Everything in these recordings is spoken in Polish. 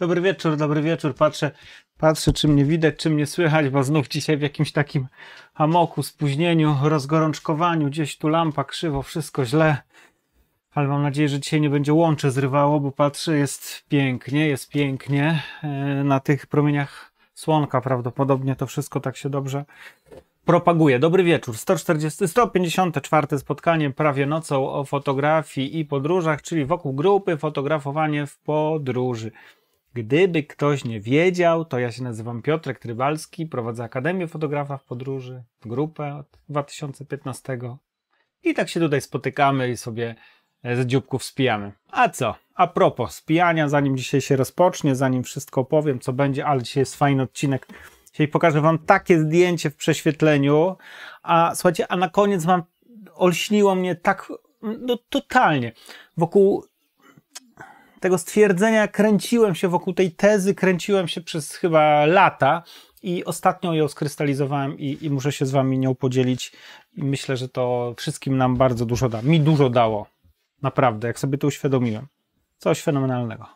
Dobry wieczór, dobry wieczór. Patrzę, patrzę, czy mnie widać, czy mnie słychać, bo znów dzisiaj w jakimś takim hamoku, spóźnieniu, rozgorączkowaniu, gdzieś tu lampa krzywo, wszystko źle. Ale mam nadzieję, że dzisiaj nie będzie łącze zrywało, bo patrzę, jest pięknie, jest pięknie. E, na tych promieniach słonka prawdopodobnie to wszystko tak się dobrze propaguje. Dobry wieczór. 140, 154 spotkanie prawie nocą o fotografii i podróżach, czyli wokół grupy fotografowanie w podróży. Gdyby ktoś nie wiedział, to ja się nazywam Piotrek Trybalski, prowadzę Akademię Fotografa w Podróży, grupę od 2015. I tak się tutaj spotykamy i sobie e, z dzióbków spijamy. A co? A propos spijania, zanim dzisiaj się rozpocznie, zanim wszystko opowiem, co będzie, ale dzisiaj jest fajny odcinek. Dzisiaj pokażę Wam takie zdjęcie w prześwietleniu. A słuchajcie, a na koniec Wam olśniło mnie tak, no totalnie. Wokół tego stwierdzenia kręciłem się wokół tej tezy, kręciłem się przez chyba lata i ostatnio ją skrystalizowałem i, i muszę się z wami nią podzielić. I myślę, że to wszystkim nam bardzo dużo da. Mi dużo dało. Naprawdę, jak sobie to uświadomiłem. Coś fenomenalnego.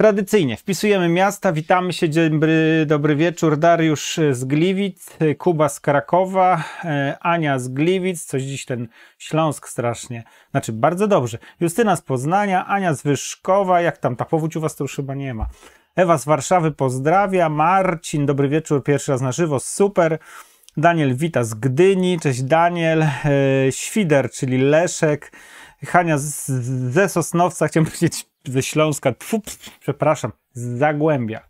Tradycyjnie wpisujemy miasta, witamy się, dobry, dobry wieczór. Dariusz z Gliwic, Kuba z Krakowa, e, Ania z Gliwic, coś dziś ten Śląsk strasznie, znaczy bardzo dobrze. Justyna z Poznania, Ania z Wyszkowa, jak tam ta powódź u was to już chyba nie ma. Ewa z Warszawy pozdrawia, Marcin, dobry wieczór, pierwszy raz na żywo, super. Daniel wita z Gdyni, cześć Daniel. E, Świder, czyli Leszek. Hania z, ze Sosnowca, chciałem powiedzieć ze Śląska, przepraszam, z Zagłębia.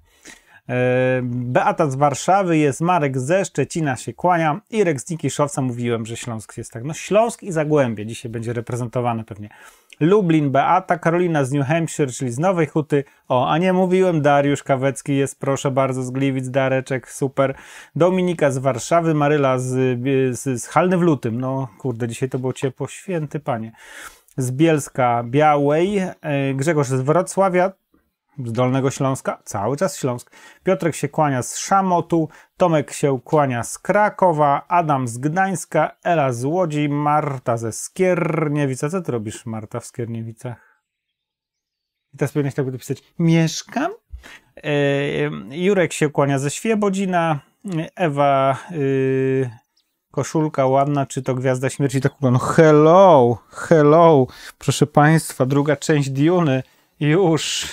E, Beata z Warszawy jest, Marek ze Szczecina się kłania, Irek z Nikiszowca, mówiłem, że Śląsk jest tak, no Śląsk i Zagłębie dzisiaj będzie reprezentowane pewnie. Lublin, Beata, Karolina z New Hampshire, czyli z Nowej Huty. O, a nie mówiłem, Dariusz Kawecki jest, proszę bardzo, z Gliwic, Dareczek, super. Dominika z Warszawy, Maryla z, z, z Halny w lutym. No, kurde, dzisiaj to było ciepło, święty panie z Bielska Białej, e, Grzegorz z Wrocławia, z Dolnego Śląska, cały czas Śląsk. Piotrek się kłania z Szamotu, Tomek się kłania z Krakowa, Adam z Gdańska, Ela z Łodzi, Marta ze Skierniewica. Co ty robisz, Marta, w Skierniewicach? I teraz powinieneś tak dopisać, mieszkam? Yy, Jurek się kłania ze Świebodzina, Ewa... Yy, koszulka ładna, czy to Gwiazda Śmierci, Tak kurwa, no hello, hello, proszę Państwa, druga część Diuny, już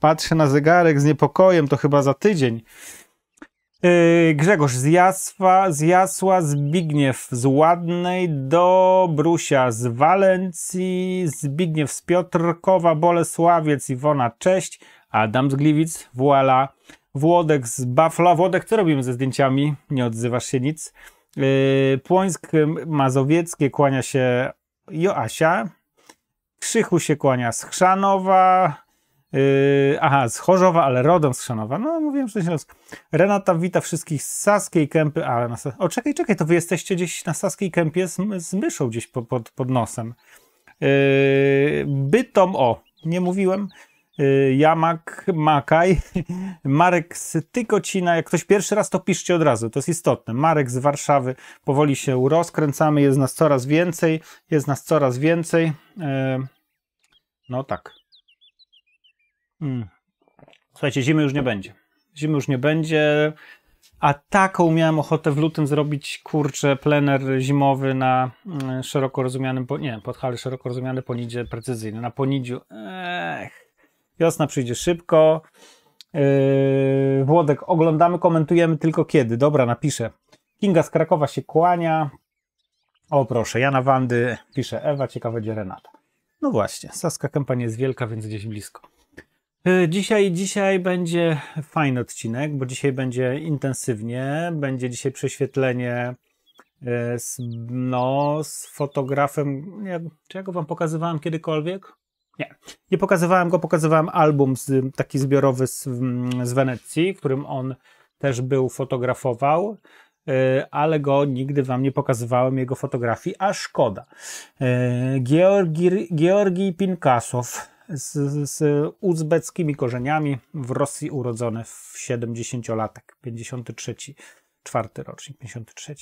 patrzę na zegarek z niepokojem, to chyba za tydzień. Yy, Grzegorz z Jasła, z Jasła, Zbigniew z Ładnej, do Brusia, z Walencji, Zbigniew z Piotrkowa, Bolesławiec, Iwona, cześć, Adam z Gliwic, voila, Włodek z Buffalo. Włodek, co robimy ze zdjęciami? Nie odzywasz się nic. Y, Płońsk Mazowieckie kłania się Joasia. Krzychu się kłania Schrzanowa. Yy, aha, z Chorzowa, ale rodem z Chrzanowa. No, mówiłem, że Śląsk. Renata wita wszystkich z Saskiej Kępy. Ale na Sas o, czekaj, czekaj, to wy jesteście gdzieś na Saskiej Kępie z, z myszą gdzieś po, pod, pod nosem. Yy, bytom, o, nie mówiłem. Y, Jamak, Makaj, Marek z Tykocina. Jak ktoś pierwszy raz, to piszcie od razu, to jest istotne. Marek z Warszawy powoli się rozkręcamy, jest nas coraz więcej, jest nas coraz więcej. Y, no tak. Hmm. Słuchajcie, zimy już nie będzie. Zimy już nie będzie. A taką miałem ochotę w lutym zrobić, kurczę, plener zimowy na mm, szeroko rozumianym, nie, podhale szeroko rozumiane ponidzie precyzyjne, na ponidziu. Ech Wiosna przyjdzie szybko. Yy, Włodek, oglądamy, komentujemy tylko kiedy. Dobra, napiszę. Kinga z Krakowa się kłania. O proszę, Jana Wandy, pisze Ewa, ciekawe gdzie Renata. No właśnie, Saska kampania jest wielka, więc gdzieś blisko. Yy, dzisiaj, dzisiaj będzie fajny odcinek, bo dzisiaj będzie intensywnie, będzie dzisiaj prześwietlenie yy, z, no, z fotografem, nie, czy ja go wam pokazywałem kiedykolwiek? Nie, nie pokazywałem go, pokazywałem album z, taki zbiorowy z, z Wenecji, w którym on też był, fotografował, y, ale go nigdy wam nie pokazywałem, jego fotografii, a szkoda. Y, Georgi, Georgi Pinkasow z, z uzbeckimi korzeniami, w Rosji urodzony w 70-latek, 53, czwarty rocznik, 53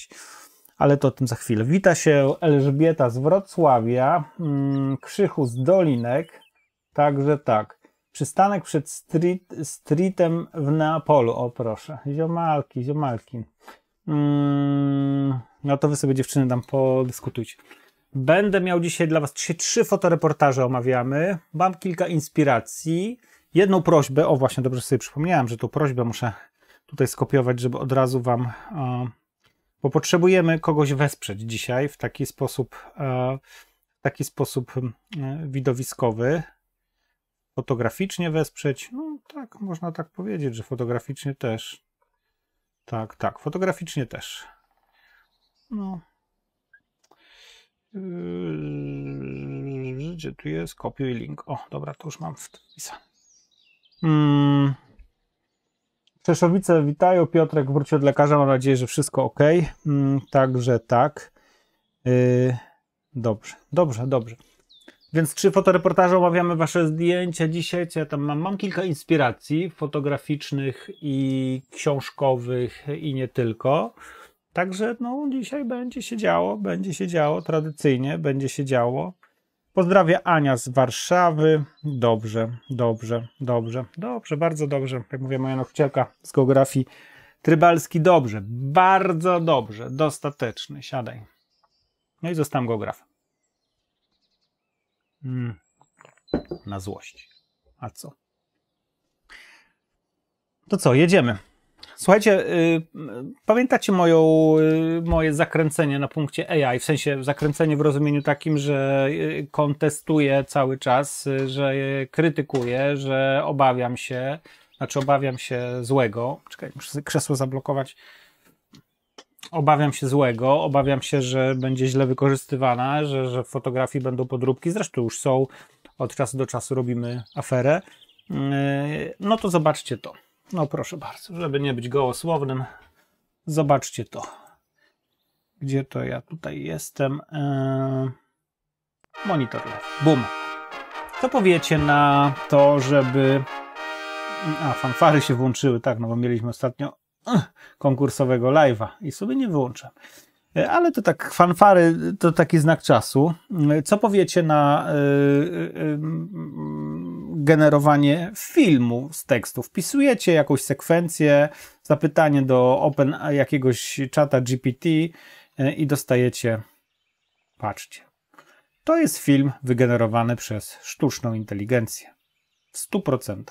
ale to o tym za chwilę. Wita się Elżbieta z Wrocławia, mm, Krzychu z Dolinek, także tak. Przystanek przed street, streetem w Neapolu, o proszę. Ziomalki, ziomalki. Mm, no to wy sobie dziewczyny tam podyskutujcie. Będę miał dzisiaj dla was dzisiaj trzy fotoreportaże omawiamy. Mam kilka inspiracji. Jedną prośbę, o właśnie, dobrze sobie przypomniałem, że tą prośbę muszę tutaj skopiować, żeby od razu wam... O, bo potrzebujemy kogoś wesprzeć dzisiaj w taki sposób, e, w taki sposób widowiskowy, fotograficznie wesprzeć. No tak, można tak powiedzieć, że fotograficznie też. Tak, tak, fotograficznie też. No. Yy, gdzie tu jest? Kopiuj link. O, dobra, to już mam wpisane. Hmm. Czeszowice witają. Piotrek wrócił od lekarza. Mam nadzieję, że wszystko ok. Mm, także tak. Yy, dobrze, dobrze, dobrze. Więc trzy fotoreportaże omawiamy Wasze zdjęcia dzisiaj. Ja tam mam, mam kilka inspiracji fotograficznych i książkowych i nie tylko. Także no, dzisiaj będzie się działo, będzie się działo tradycyjnie, będzie się działo. Pozdrawiam Ania z Warszawy. Dobrze, dobrze, dobrze, dobrze, bardzo dobrze. Jak mówię, moja nauczycielka z geografii. Trybalski dobrze, bardzo dobrze, dostateczny. Siadaj. No i zostałem geograf. Mm. Na złość. A co? To co, jedziemy. Słuchajcie, y, pamiętacie moją, y, moje zakręcenie na punkcie AI, w sensie zakręcenie w rozumieniu takim, że y, kontestuję cały czas, że krytykuję, że obawiam się, znaczy obawiam się złego. Czekaj, muszę krzesło zablokować. Obawiam się złego, obawiam się, że będzie źle wykorzystywana, że, że w fotografii będą podróbki, zresztą już są, od czasu do czasu robimy aferę. No to zobaczcie to. No proszę bardzo, żeby nie być gołosłownym, zobaczcie to. Gdzie to ja tutaj jestem? Eee, monitor lew. Boom. Co powiecie na to, żeby... A, fanfary się włączyły, tak, no bo mieliśmy ostatnio konkursowego live'a i sobie nie wyłączam. E, ale to tak, fanfary to taki znak czasu. E, co powiecie na... Yy, yy, yy, generowanie filmu z tekstu. Wpisujecie jakąś sekwencję, zapytanie do open jakiegoś czata GPT e, i dostajecie, patrzcie, to jest film wygenerowany przez sztuczną inteligencję w 100%.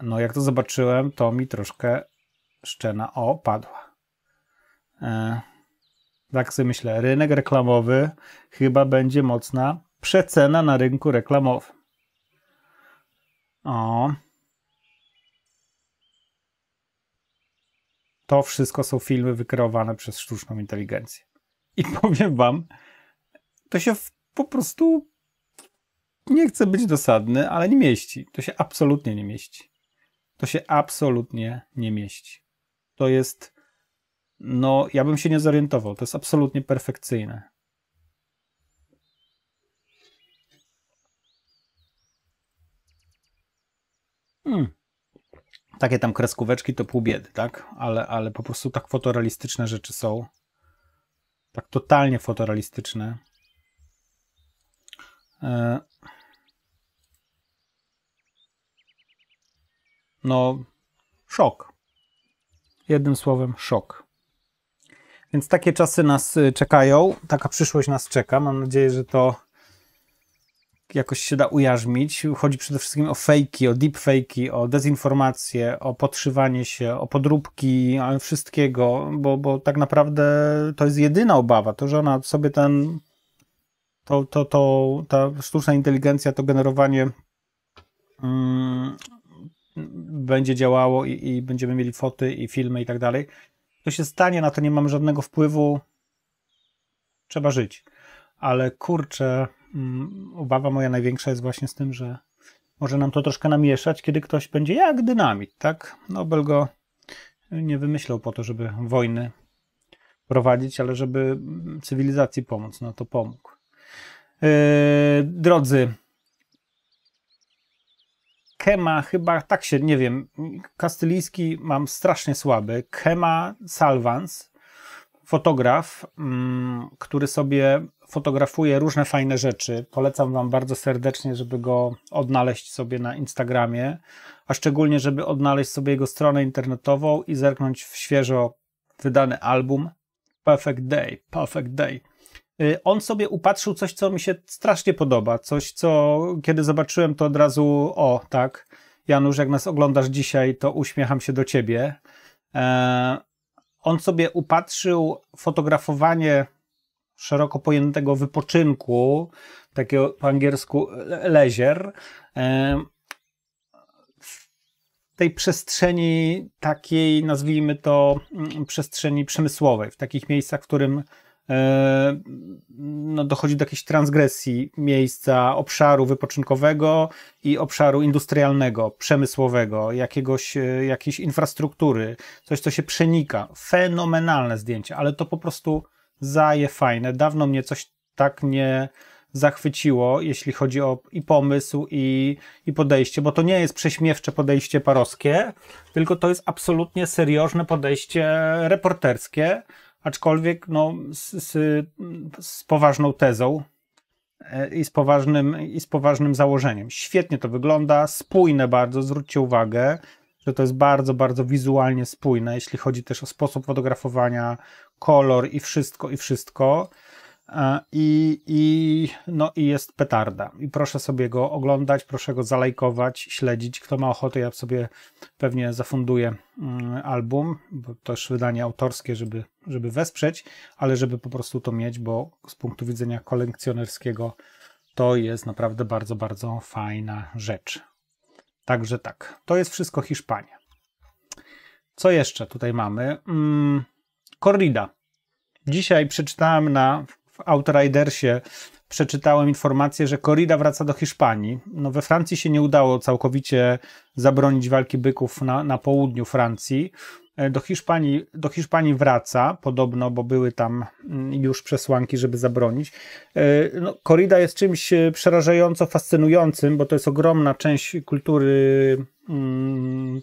No, jak to zobaczyłem, to mi troszkę szczena opadła. E tak sobie myślę, rynek reklamowy chyba będzie mocna przecena na rynku reklamowym. O. To wszystko są filmy wykreowane przez sztuczną inteligencję. I powiem wam, to się po prostu nie chcę być dosadny, ale nie mieści. To się absolutnie nie mieści. To się absolutnie nie mieści. To jest no ja bym się nie zorientował. To jest absolutnie perfekcyjne. Hmm. Takie tam kreskóweczki to pół biedy, tak? Ale, ale po prostu tak fotorealistyczne rzeczy są. Tak totalnie fotorealistyczne. E. No, szok. Jednym słowem, szok. Więc takie czasy nas y, czekają, taka przyszłość nas czeka. Mam nadzieję, że to jakoś się da ujarzmić. Chodzi przede wszystkim o fejki, o deepfakey, o dezinformację, o podszywanie się, o podróbki, wszystkiego, bo, bo tak naprawdę to jest jedyna obawa, to, że ona sobie ten, to, to, to ta sztuczna inteligencja, to generowanie mm, będzie działało i, i, będziemy mieli foty i filmy i tak dalej. To się stanie, na to nie mamy żadnego wpływu. Trzeba żyć. Ale kurczę, mm, obawa moja największa jest właśnie z tym, że może nam to troszkę namieszać, kiedy ktoś będzie jak dynamit, tak? Nobel go nie wymyślał po to, żeby wojny prowadzić, ale żeby cywilizacji pomóc, no to pomógł. Yy, drodzy, Kema chyba tak się, nie wiem, kastylijski mam strasznie słaby. Kema Salvans, fotograf, mm, który sobie fotografuje różne fajne rzeczy. Polecam Wam bardzo serdecznie, żeby go odnaleźć sobie na Instagramie, a szczególnie, żeby odnaleźć sobie jego stronę internetową i zerknąć w świeżo wydany album Perfect Day. Perfect Day. Y, on sobie upatrzył coś, co mi się strasznie podoba. Coś, co kiedy zobaczyłem, to od razu o, tak. Janusz, jak nas oglądasz dzisiaj, to uśmiecham się do ciebie. E, on sobie upatrzył fotografowanie szeroko pojętego wypoczynku, takiego po angielsku lezier, e, w tej przestrzeni takiej, nazwijmy to, mm, przestrzeni przemysłowej, w takich miejscach, w którym E, no, dochodzi do jakiejś transgresji miejsca obszaru wypoczynkowego i obszaru industrialnego, przemysłowego, jakiegoś, e, jakiejś infrastruktury, coś, co się przenika. Fenomenalne zdjęcie, ale to po prostu zaje fajne. Dawno mnie coś tak nie zachwyciło, jeśli chodzi o i pomysł, i, i podejście, bo to nie jest prześmiewcze podejście parowskie, tylko to jest absolutnie seriożne podejście reporterskie, aczkolwiek no, z, z, z poważną tezą e, i z, poważnym, i z poważnym założeniem. Świetnie to wygląda, spójne bardzo, zwróćcie uwagę, że to jest bardzo, bardzo wizualnie spójne, jeśli chodzi też o sposób fotografowania, kolor i wszystko, i wszystko. I, i, no, I jest petarda. I proszę sobie go oglądać, proszę go zalajkować, śledzić. Kto ma ochotę, ja sobie pewnie zafunduję mm, album, bo też wydanie autorskie, żeby, żeby wesprzeć, ale żeby po prostu to mieć, bo z punktu widzenia kolekcjonerskiego to jest naprawdę bardzo, bardzo fajna rzecz. Także tak, to jest wszystko Hiszpania. Co jeszcze tutaj mamy? Korrida. Mm, corrida. Dzisiaj przeczytałem na w Outridersie przeczytałem informację, że Corrida wraca do Hiszpanii. No, we Francji się nie udało całkowicie zabronić walki byków na, na południu Francji. E, do Hiszpanii, do Hiszpanii wraca podobno, bo były tam mm, już przesłanki, żeby zabronić. E, no, jest czymś e, przerażająco fascynującym, bo to jest ogromna część kultury, mm,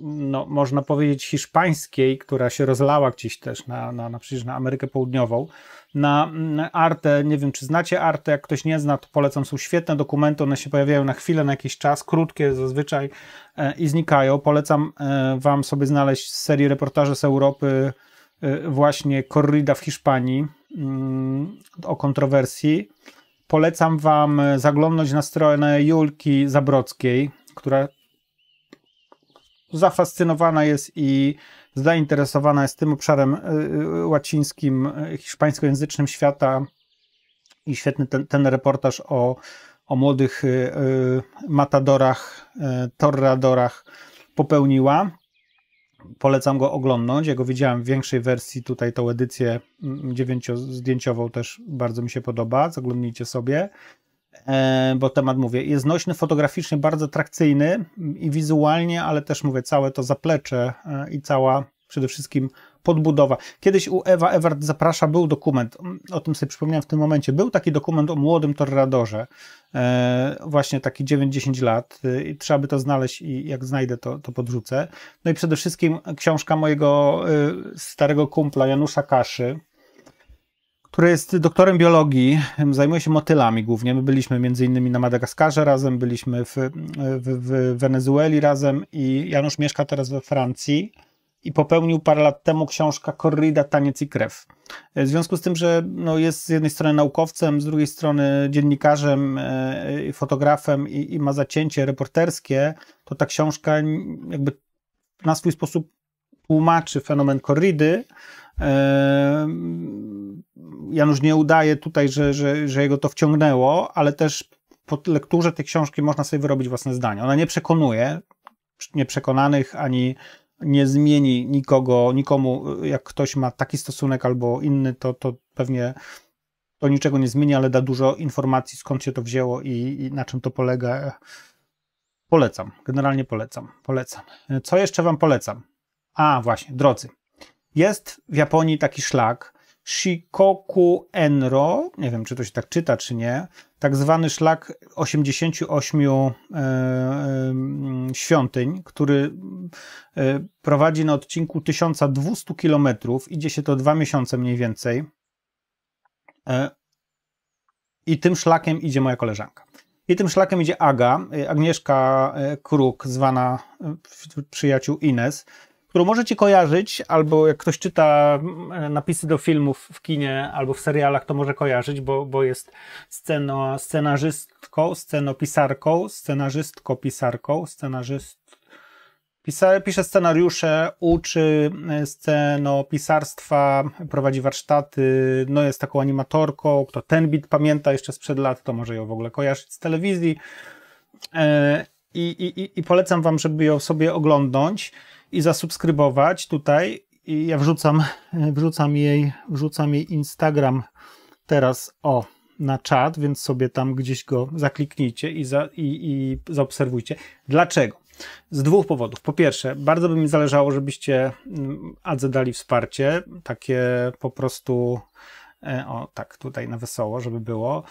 no, można powiedzieć, hiszpańskiej, która się rozlała gdzieś też na, na, na, przecież na Amerykę Południową na Artę. Nie wiem, czy znacie Artę. Jak ktoś nie zna, to polecam. Są świetne dokumenty. One się pojawiają na chwilę, na jakiś czas, krótkie zazwyczaj e, i znikają. Polecam e, Wam sobie znaleźć serię reportaży z Europy e, właśnie Corrida w Hiszpanii mm, o kontrowersji. Polecam Wam zaglądnąć na stronę Julki Zabrockiej, która zafascynowana jest i zainteresowana jest tym obszarem e, e, łacińskim, e, hiszpańskojęzycznym świata i świetny ten, ten reportaż o, o młodych matadorach, torradorach popełniła. Polecam go oglądnąć. Ja go widziałem w większej wersji, tutaj tą edycję mm, dziewięciozdjęciową też bardzo mi się podoba. Zaglądnijcie sobie. E, bo temat, mówię, jest nośny, fotograficznie bardzo atrakcyjny i wizualnie, ale też, mówię, całe to zaplecze e, i cała przede wszystkim podbudowa. Kiedyś u Ewa Ewart Zaprasza był dokument, o tym sobie przypomniałem w tym momencie, był taki dokument o młodym torradorze, e, właśnie taki 9-10 lat i trzeba by to znaleźć i jak znajdę to, to podrzucę. No i przede wszystkim książka mojego starego kumpla Janusza Kaszy, który jest doktorem biologii, zajmuje się motylami głównie. My byliśmy między innymi na Madagaskarze razem, byliśmy w, e, w, w Wenezueli razem i Janusz mieszka teraz we Francji i popełnił parę lat temu książka "Corrida Taniec i Krew. E, w związku z tym, że no jest z jednej strony naukowcem, z drugiej strony dziennikarzem, e, fotografem i, i ma zacięcie reporterskie, to ta książka jakby na swój sposób tłumaczy fenomen korridy. Janusz nie udaje tutaj, że, że, że jego to wciągnęło, ale też po lekturze tej książki można sobie wyrobić własne zdanie. Ona nie przekonuje nieprzekonanych ani nie zmieni nikogo, nikomu, jak ktoś ma taki stosunek albo inny, to, to pewnie to niczego nie zmieni, ale da dużo informacji, skąd się to wzięło i, i na czym to polega. Polecam, generalnie polecam, polecam. Co jeszcze Wam polecam? A, właśnie, drodzy. Jest w Japonii taki szlak Shikoku Enro, nie wiem, czy to się tak czyta, czy nie, tak zwany szlak 88 yy, e, e, świątyń, który e, prowadzi na odcinku 1200 km, idzie się to dwa miesiące mniej więcej. I tym szlakiem idzie moja koleżanka. I tym szlakiem idzie Aga, Agnieszka Kruk, zwana przyjaciół Ines, którą możecie kojarzyć, albo jak ktoś czyta mm, napisy do filmów w kinie albo w serialach, to może kojarzyć, bo, bo jest sceno, scenarzystką, scenopisarką, scenarzystko-pisarką, scenarzyst... pisze scenariusze, uczy y, scenopisarstwa, prowadzi warsztaty, no jest taką animatorką, kto ten bit pamięta jeszcze sprzed lat, to może ją w ogóle kojarzyć z telewizji. E, I, i, i polecam wam, żeby ją sobie oglądnąć i zasubskrybować tutaj. I ja wrzucam, wrzucam jej, wrzucam jej Instagram teraz o na czat, więc sobie tam gdzieś go zakliknijcie i, za, i, i zaobserwujcie. Dlaczego? Z dwóch powodów. Po pierwsze, bardzo by mi zależało, żebyście mm, Adze dali wsparcie, takie po prostu, e, o tak, tutaj na wesoło, żeby było,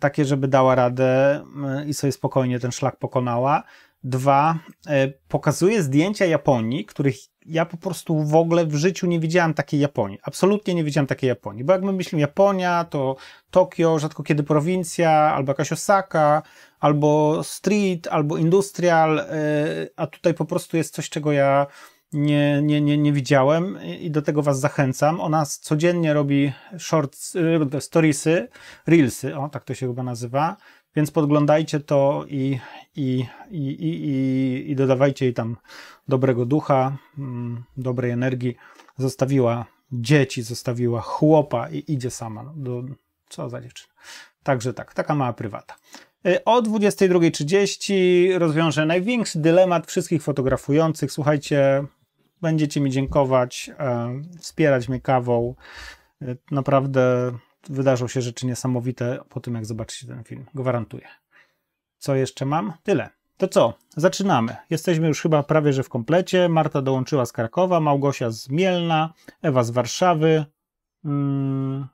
takie, żeby dała radę mm, i sobie spokojnie ten szlak pokonała. Dwa, e, pokazuje zdjęcia Japonii, których ja po prostu w ogóle w życiu nie widziałem takiej Japonii. Absolutnie nie widziałem takiej Japonii, bo jak my myślimy Japonia, to Tokio, rzadko kiedy prowincja, albo jakaś Osaka, albo street, albo industrial, e, a tutaj po prostu jest coś, czego ja nie, nie, nie, nie widziałem i do tego Was zachęcam. Ona codziennie robi shorts, e, storiesy, reelsy, o tak to się chyba nazywa, więc podglądajcie to i, i, i, i, i dodawajcie jej tam dobrego ducha, mm, dobrej energii. Zostawiła dzieci, zostawiła chłopa i idzie sama. No, do, co za dziewczyna. Także tak, taka mała prywata. Y, o 22.30 rozwiążę największy dylemat wszystkich fotografujących. Słuchajcie, będziecie mi dziękować, e, wspierać mnie kawą. Y, naprawdę wydarzą się rzeczy niesamowite po tym, jak zobaczycie ten film. Gwarantuję. Co jeszcze mam? Tyle. To co? Zaczynamy. Jesteśmy już chyba prawie że w komplecie. Marta dołączyła z Krakowa, Małgosia z Mielna, Ewa z Warszawy. Hmm.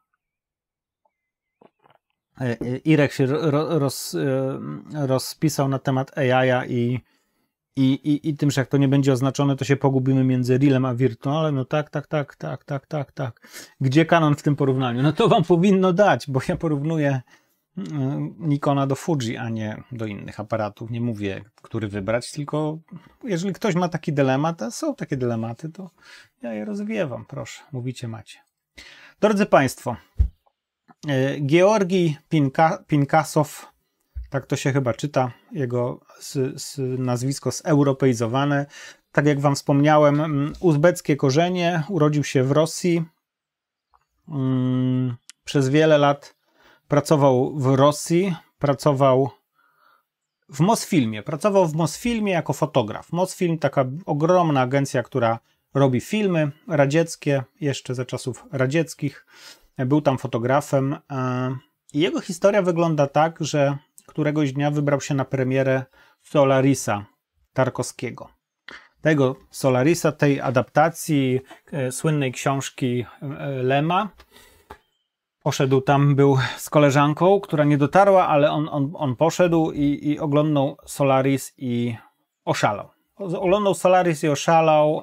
Irek się roz, roz, e, rozpisał na temat AI i i, i, I tym, że jak to nie będzie oznaczone, to się pogubimy między realem a wirtualem. No, no tak, tak, tak, tak, tak, tak, tak. Gdzie kanon w tym porównaniu? No to wam powinno dać, bo ja porównuję mm, Nikona do Fuji, a nie do innych aparatów. Nie mówię, który wybrać, tylko jeżeli ktoś ma taki dylemat, a są takie dylematy, to ja je rozwiewam, proszę. Mówicie macie. Drodzy Państwo, y, Georgi Pinka, Pinkasow tak to się chyba czyta, jego z, z nazwisko zeuropeizowane. Tak jak wam wspomniałem, uzbeckie korzenie, urodził się w Rosji. Mm, przez wiele lat pracował w Rosji, pracował w Mosfilmie. Pracował w Mosfilmie jako fotograf. Mosfilm, taka ogromna agencja, która robi filmy radzieckie, jeszcze za czasów radzieckich. Był tam fotografem. I Jego historia wygląda tak, że któregoś dnia wybrał się na premierę Solarisa Tarkowskiego. Tego Solarisa, tej adaptacji e, słynnej książki e, Lema. Poszedł tam, był z koleżanką, która nie dotarła, ale on, on, on poszedł i, i oglądał Solaris i oszalał. Oglądał Solaris i oszalał.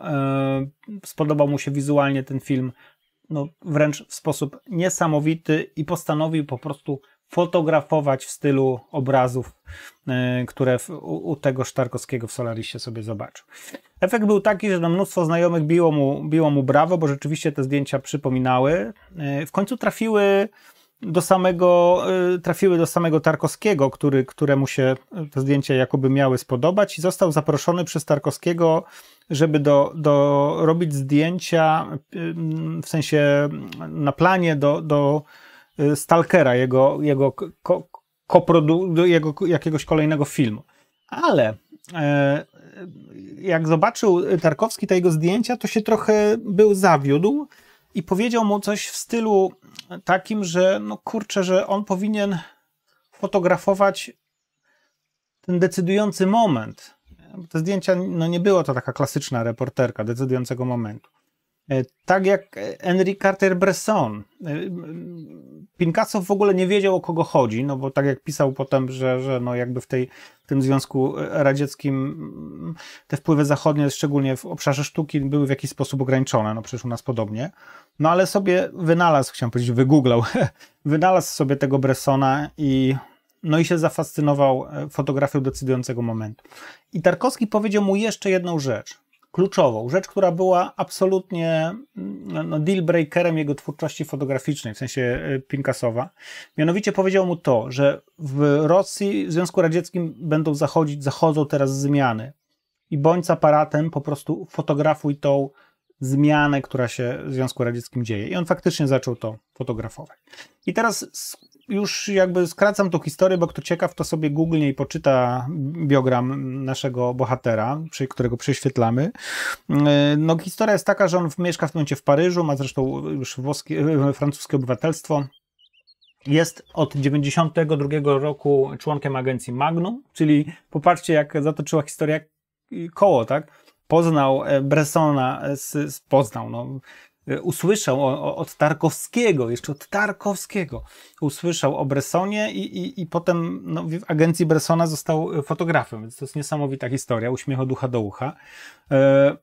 spodobał mu się wizualnie ten film no, wręcz w sposób niesamowity i postanowił po prostu fotografować w stylu obrazów, e, które u, tego Sztarkowskiego w Solarisie sobie zobaczył. Efekt był taki, że mnóstwo znajomych biło mu, biło mu brawo, bo rzeczywiście te zdjęcia przypominały. E, w końcu trafiły do samego, e, trafiły do samego Tarkowskiego, który, któremu się te zdjęcia jakoby miały spodobać i został zaproszony przez Tarkowskiego, żeby do, do robić zdjęcia w sensie na planie do, do Y, stalkera, jego, jego, ko, koprodu, jego jakiegoś kolejnego filmu. Ale e, jak zobaczył Tarkowski te jego zdjęcia, to się trochę był zawiódł i powiedział mu coś w stylu takim, że no kurczę, że on powinien fotografować ten decydujący moment. Te zdjęcia, no nie było to taka klasyczna reporterka decydującego momentu. E, tak jak Henry Carter-Bresson. E, Pinkasow w ogóle nie wiedział, o kogo chodzi, no bo tak jak pisał potem, że, że no jakby w, tej, w tym Związku Radzieckim te wpływy zachodnie, szczególnie w obszarze sztuki, były w jakiś sposób ograniczone, no przecież u nas podobnie. No ale sobie wynalazł, chciałem powiedzieć, wygooglał, wynalazł sobie tego Bressona i no i się zafascynował e, fotografią decydującego momentu. I Tarkowski powiedział mu jeszcze jedną rzecz kluczową, rzecz, która była absolutnie no, no, deal breakerem jego twórczości fotograficznej, w sensie y, Pinkasowa. Mianowicie powiedział mu to, że w Rosji, w Związku Radzieckim będą zachodzić, zachodzą teraz zmiany. I bądź z aparatem, po prostu fotografuj tą zmianę, która się w Związku Radzieckim dzieje. I on faktycznie zaczął to fotografować. I teraz już jakby skracam tą historię, bo kto ciekaw, to sobie Google i poczyta biogram naszego bohatera, przy, którego prześwietlamy. E, no, historia jest taka, że on mieszka w tym momencie w Paryżu, ma zresztą już włoskie, e, francuskie obywatelstwo. Jest od 92 roku członkiem agencji Magnum, czyli popatrzcie, jak zatoczyła historia koło, tak? poznał e, Bressona, z, z, poznał, no, E, usłyszał od Tarkowskiego, jeszcze od Tarkowskiego, usłyszał o Bressonie i, i, i potem no, w agencji Bressona został e, fotografem, więc to jest niesamowita historia, uśmiech od ucha do ucha. E,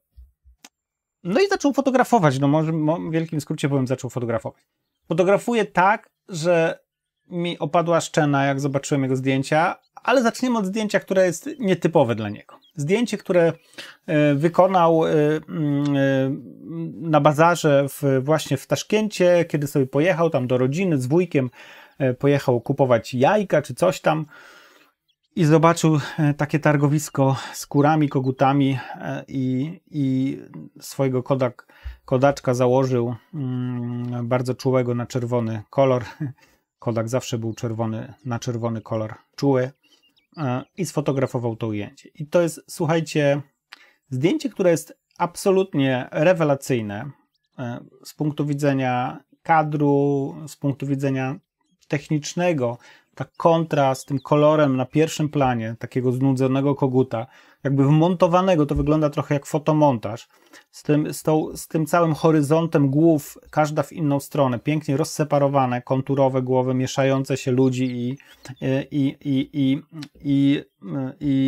no i zaczął fotografować, no może w wielkim skrócie powiem, zaczął fotografować. Fotografuje tak, że mi opadła szczena, jak zobaczyłem jego zdjęcia, ale zaczniemy od zdjęcia, które jest nietypowe dla niego. Zdjęcie, które e, wykonał e, mm, e, na bazarze w, właśnie w Taszkencie, kiedy sobie pojechał tam do rodziny z wujkiem, pojechał kupować jajka czy coś tam i zobaczył takie targowisko z kurami, kogutami i, i swojego kodak, kodaczka założył mm, bardzo czułego na czerwony kolor. Kodak zawsze był czerwony na czerwony kolor czuły i sfotografował to ujęcie. I to jest, słuchajcie, zdjęcie, które jest absolutnie rewelacyjne e, z punktu widzenia kadru, z punktu widzenia technicznego, ta kontra z tym kolorem na pierwszym planie, takiego znudzonego koguta, jakby wmontowanego, to wygląda trochę jak fotomontaż, z tym, z, tą, z tym całym horyzontem głów, każda w inną stronę, pięknie rozseparowane, konturowe głowy, mieszające się ludzi i, i, i, i, i, i,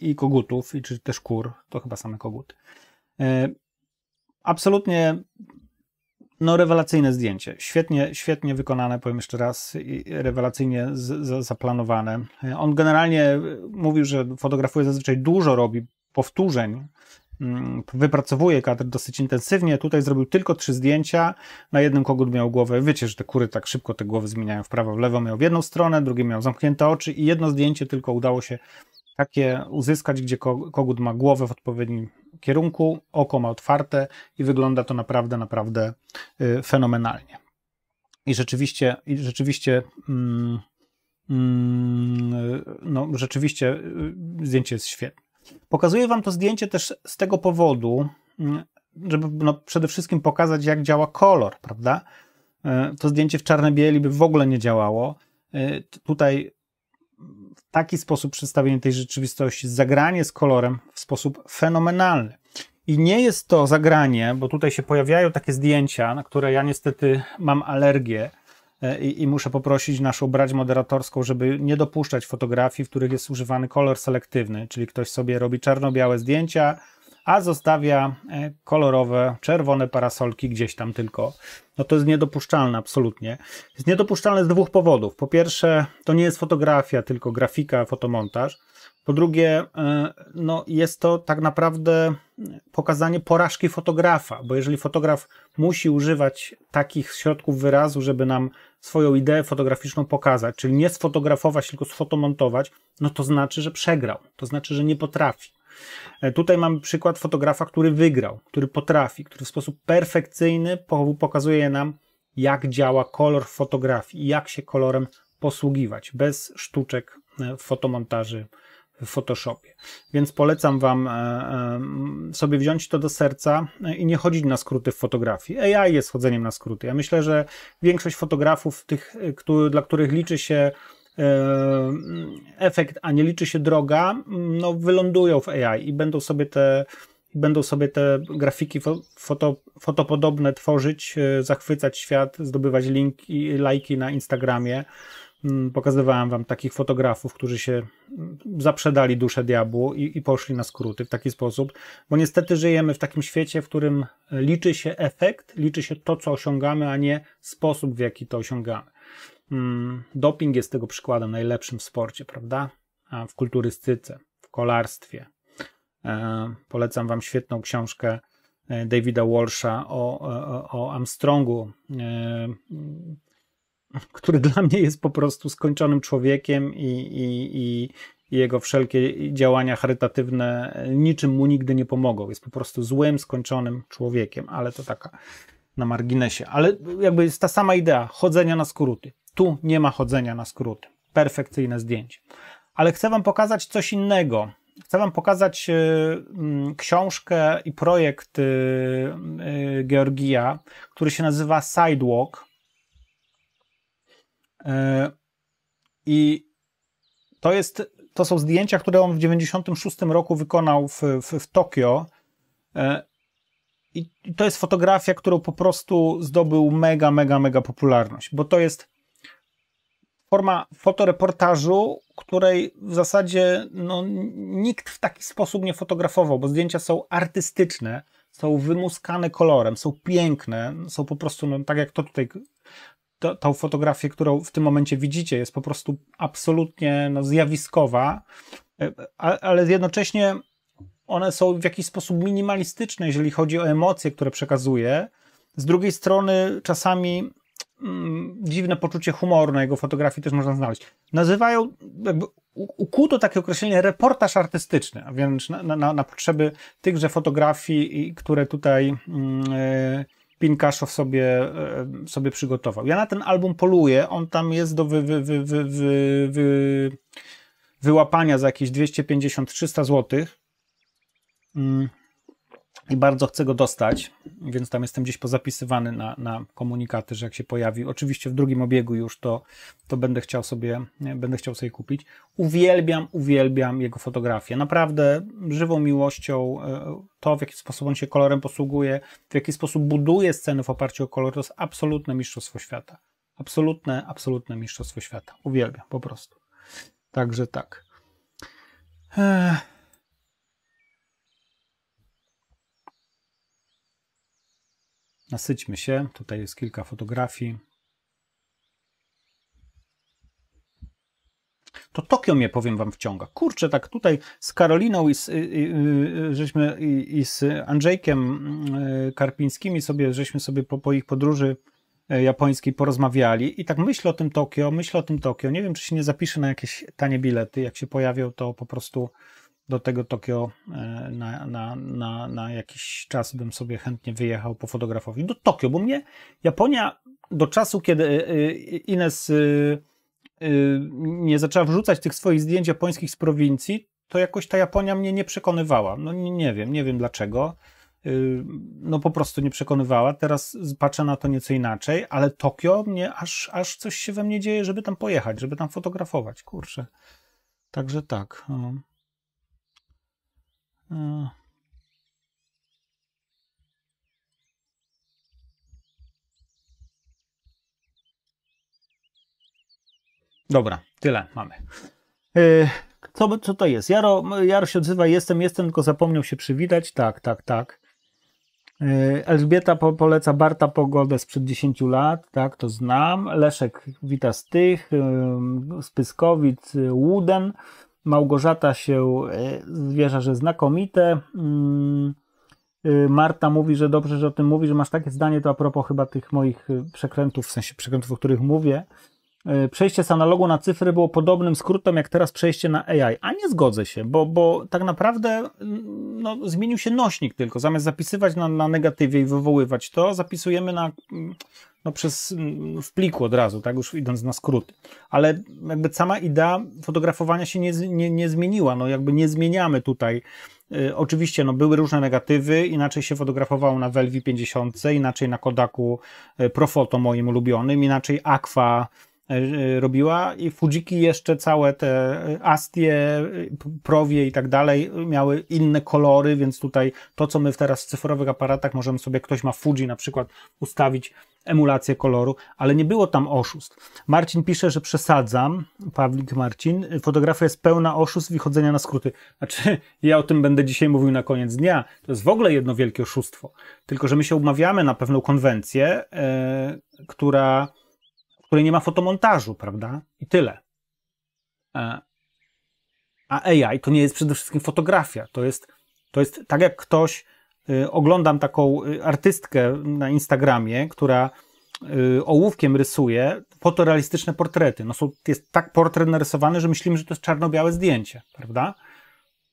i, i kogutów, czy też kur, to chyba same koguty. E, absolutnie no rewelacyjne zdjęcie. Świetnie, świetnie wykonane, powiem jeszcze raz, rewelacyjnie z, z, zaplanowane. On generalnie e, mówił, że fotografuje zazwyczaj dużo, robi powtórzeń, mm, wypracowuje kadr dosyć intensywnie. Tutaj zrobił tylko trzy zdjęcia. Na jednym kogut miał głowę, wiecie, że te kury tak szybko te głowy zmieniają w prawo, w lewo. Miał w jedną stronę, drugie miał zamknięte oczy i jedno zdjęcie tylko udało się takie uzyskać, gdzie kogut ma głowę w odpowiednim kierunku, oko ma otwarte i wygląda to naprawdę, naprawdę y, fenomenalnie. I rzeczywiście, i rzeczywiście, mm, mm, no, rzeczywiście y, zdjęcie jest świetne. Pokazuję Wam to zdjęcie też z tego powodu, mm, żeby no, przede wszystkim pokazać, jak działa kolor, prawda? Y, to zdjęcie w czarnej bieli by w ogóle nie działało. Tutaj taki sposób przedstawienia tej rzeczywistości, zagranie z kolorem w sposób fenomenalny. I nie jest to zagranie, bo tutaj się pojawiają takie zdjęcia, na które ja niestety mam alergię e, i, i muszę poprosić naszą brać moderatorską, żeby nie dopuszczać fotografii, w których jest używany kolor selektywny, czyli ktoś sobie robi czarno-białe zdjęcia, a zostawia e, kolorowe, czerwone parasolki gdzieś tam tylko. No to jest niedopuszczalne absolutnie. Jest niedopuszczalne z dwóch powodów. Po pierwsze, to nie jest fotografia, tylko grafika, fotomontaż. Po drugie, e, no jest to tak naprawdę pokazanie porażki fotografa, bo jeżeli fotograf musi używać takich środków wyrazu, żeby nam swoją ideę fotograficzną pokazać, czyli nie sfotografować, tylko sfotomontować, no to znaczy, że przegrał, to znaczy, że nie potrafi. E, tutaj mamy przykład fotografa, który wygrał, który potrafi, który w sposób perfekcyjny pokazuje nam, jak działa kolor fotografii, jak się kolorem posługiwać, bez sztuczek e, fotomontaży w Photoshopie. Więc polecam Wam e, sobie wziąć to do serca i nie chodzić na skróty w fotografii. AI jest chodzeniem na skróty. Ja myślę, że większość fotografów, tych, dla których liczy się E, efekt, a nie liczy się droga, no wylądują w AI i będą sobie te będą sobie te grafiki foto, fotopodobne tworzyć, e, zachwycać świat, zdobywać linki, lajki na Instagramie. Mm, pokazywałem wam takich fotografów, którzy się mm, zaprzedali duszę diabłu i, i poszli na skróty w taki sposób, bo niestety żyjemy w takim świecie, w którym liczy się efekt, liczy się to, co osiągamy, a nie sposób, w jaki to osiągamy. Mm, doping jest tego przykładem najlepszym w sporcie, prawda? W kulturystyce, w kolarstwie. E, polecam Wam świetną książkę e, Davida Walsha o, o, o Armstrongu, e, który dla mnie jest po prostu skończonym człowiekiem i, i, i jego wszelkie działania charytatywne niczym mu nigdy nie pomogą. Jest po prostu złym, skończonym człowiekiem, ale to taka na marginesie. Ale jakby jest ta sama idea chodzenia na skróty. Tu nie ma chodzenia na skróty. Perfekcyjne zdjęcie. Ale chcę Wam pokazać coś innego. Chcę Wam pokazać e, mm, książkę i projekt e, e, Georgia, który się nazywa Sidewalk. I to, jest, to są zdjęcia, które on w 1996 roku wykonał w, w, w Tokio. I to jest fotografia, którą po prostu zdobył mega, mega, mega popularność, bo to jest forma fotoreportażu, której w zasadzie no, nikt w taki sposób nie fotografował, bo zdjęcia są artystyczne, są wymuskane kolorem, są piękne, są po prostu, no, tak jak to tutaj, to, tą fotografię, którą w tym momencie widzicie, jest po prostu absolutnie no, zjawiskowa, e, ale jednocześnie one są w jakiś sposób minimalistyczne, jeżeli chodzi o emocje, które przekazuje. Z drugiej strony, czasami Mm, dziwne poczucie humoru na jego fotografii też można znaleźć. Nazywają, jakby ukuto takie określenie reportaż artystyczny, a więc na, na, na potrzeby tychże fotografii, które tutaj yy, mm, e, Pinkaszow sobie, yy, sobie przygotował. Ja na ten album poluję, on tam jest do wy, wy, wy, wy, wy, wy wyłapania za jakieś 250-300 złotych. Mm i bardzo chcę go dostać, więc tam jestem gdzieś pozapisywany na, na komunikaty, że jak się pojawi, oczywiście w drugim obiegu już, to, to będę chciał sobie, będę chciał sobie kupić. Uwielbiam, uwielbiam jego fotografię. Naprawdę żywą miłością e, to, w jaki sposób on się kolorem posługuje, w jaki sposób buduje sceny w oparciu o kolor, to jest absolutne mistrzostwo świata. Absolutne, absolutne mistrzostwo świata. Uwielbiam, po prostu. Także tak. Eee. Nasyćmy się. Tutaj jest kilka fotografii. To Tokio mnie, powiem wam, wciąga. Kurczę, tak tutaj z Karoliną i z, i, y, i, y, y, żeśmy, i, i z Andrzejkiem Karpińskimi sobie, żeśmy sobie po, po ich podróży e, japońskiej porozmawiali i tak myślę o tym Tokio, myślę o tym Tokio. Nie wiem, czy się nie zapiszę na jakieś tanie bilety. Jak się pojawią, to po prostu do tego Tokio e, na, na, na, na jakiś czas bym sobie chętnie wyjechał po fotografowaniu do Tokio, bo mnie Japonia do czasu, kiedy e, e, Ines nie zaczęła wrzucać tych swoich zdjęć japońskich z prowincji, to jakoś ta Japonia mnie nie przekonywała. No nie, nie wiem, nie wiem dlaczego. No po prostu nie przekonywała. Teraz patrzę na to nieco inaczej, ale Tokio mnie aż, aż coś się we mnie dzieje, żeby tam pojechać, żeby tam fotografować. Kurczę. Także tak. No. Dobra, tyle mamy. E, co, co to jest? Jaro, Jaro się odzywa, jestem, jestem, tylko zapomniał się przywitać. Tak, tak, tak. E, Elżbieta po, poleca Barta Pogodę sprzed 10 lat, tak, to znam. Leszek wita z tych, e, Spyskowic, z Łuden. Małgorzata się e, zwierza, że znakomite. Mm, y, Marta mówi, że dobrze, że o tym mówi, że masz takie zdanie, to a propos chyba tych moich y, przekrętów, w sensie przekrętów, o których mówię, E, przejście z analogu na cyfry było podobnym skrótem jak teraz przejście na AI. A nie zgodzę się, bo, bo tak naprawdę mm, no, zmienił się nośnik tylko. Zamiast zapisywać na, na negatywie i wywoływać to, zapisujemy na, mm, no, przez, mm, w pliku od razu, tak już idąc na skróty. Ale jakby sama idea fotografowania się nie, nie, nie zmieniła. No, jakby nie zmieniamy tutaj. E, oczywiście no, były różne negatywy, inaczej się fotografowało na Velvi 50, inaczej na Kodaku e, Profoto moim ulubionym, inaczej Aqua E, robiła i Fujiki jeszcze całe te Astie, Prowie i tak dalej miały inne kolory, więc tutaj to, co my teraz w cyfrowych aparatach możemy sobie, ktoś ma Fuji na przykład, ustawić emulację koloru, ale nie było tam oszustw. Marcin pisze, że przesadzam, Pawlik Marcin, fotografia jest pełna oszustw i chodzenia na skróty. Znaczy, ja o tym będę dzisiaj mówił na koniec dnia. To jest w ogóle jedno wielkie oszustwo. Tylko, że my się umawiamy na pewną konwencję, yy, która której nie ma fotomontażu, prawda? I tyle. E, a AI to nie jest przede wszystkim fotografia. To jest, to jest tak jak ktoś, y, oglądam taką y, artystkę na Instagramie, która y, ołówkiem rysuje fotorealistyczne portrety. No są, jest tak portret narysowany, że myślimy, że to jest czarno-białe zdjęcie, prawda?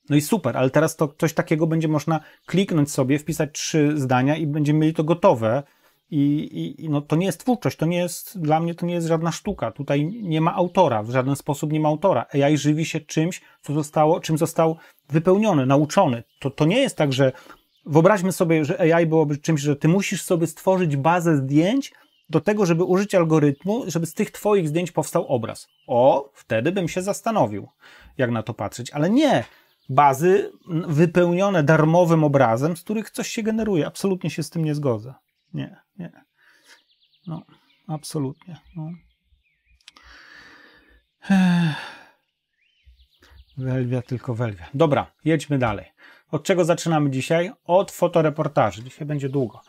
No i super, ale teraz to coś takiego będzie można kliknąć sobie, wpisać trzy zdania i będziemy mieli to gotowe i, I, no, to nie jest twórczość, to nie jest, dla mnie to nie jest żadna sztuka. Tutaj nie ma autora, w żaden sposób nie ma autora. AI żywi się czymś, co zostało, czym został wypełniony, nauczony. To, to nie jest tak, że wyobraźmy sobie, że AI byłoby czymś, że ty musisz sobie stworzyć bazę zdjęć do tego, żeby użyć algorytmu, żeby z tych twoich zdjęć powstał obraz. O, wtedy bym się zastanowił, jak na to patrzeć, ale nie bazy wypełnione darmowym obrazem, z których coś się generuje. Absolutnie się z tym nie zgodzę. Nie. Nie. No, absolutnie. No. Welwia, tylko welwia. Dobra, jedźmy dalej. Od czego zaczynamy dzisiaj? Od fotoreportaży. Dzisiaj będzie długo.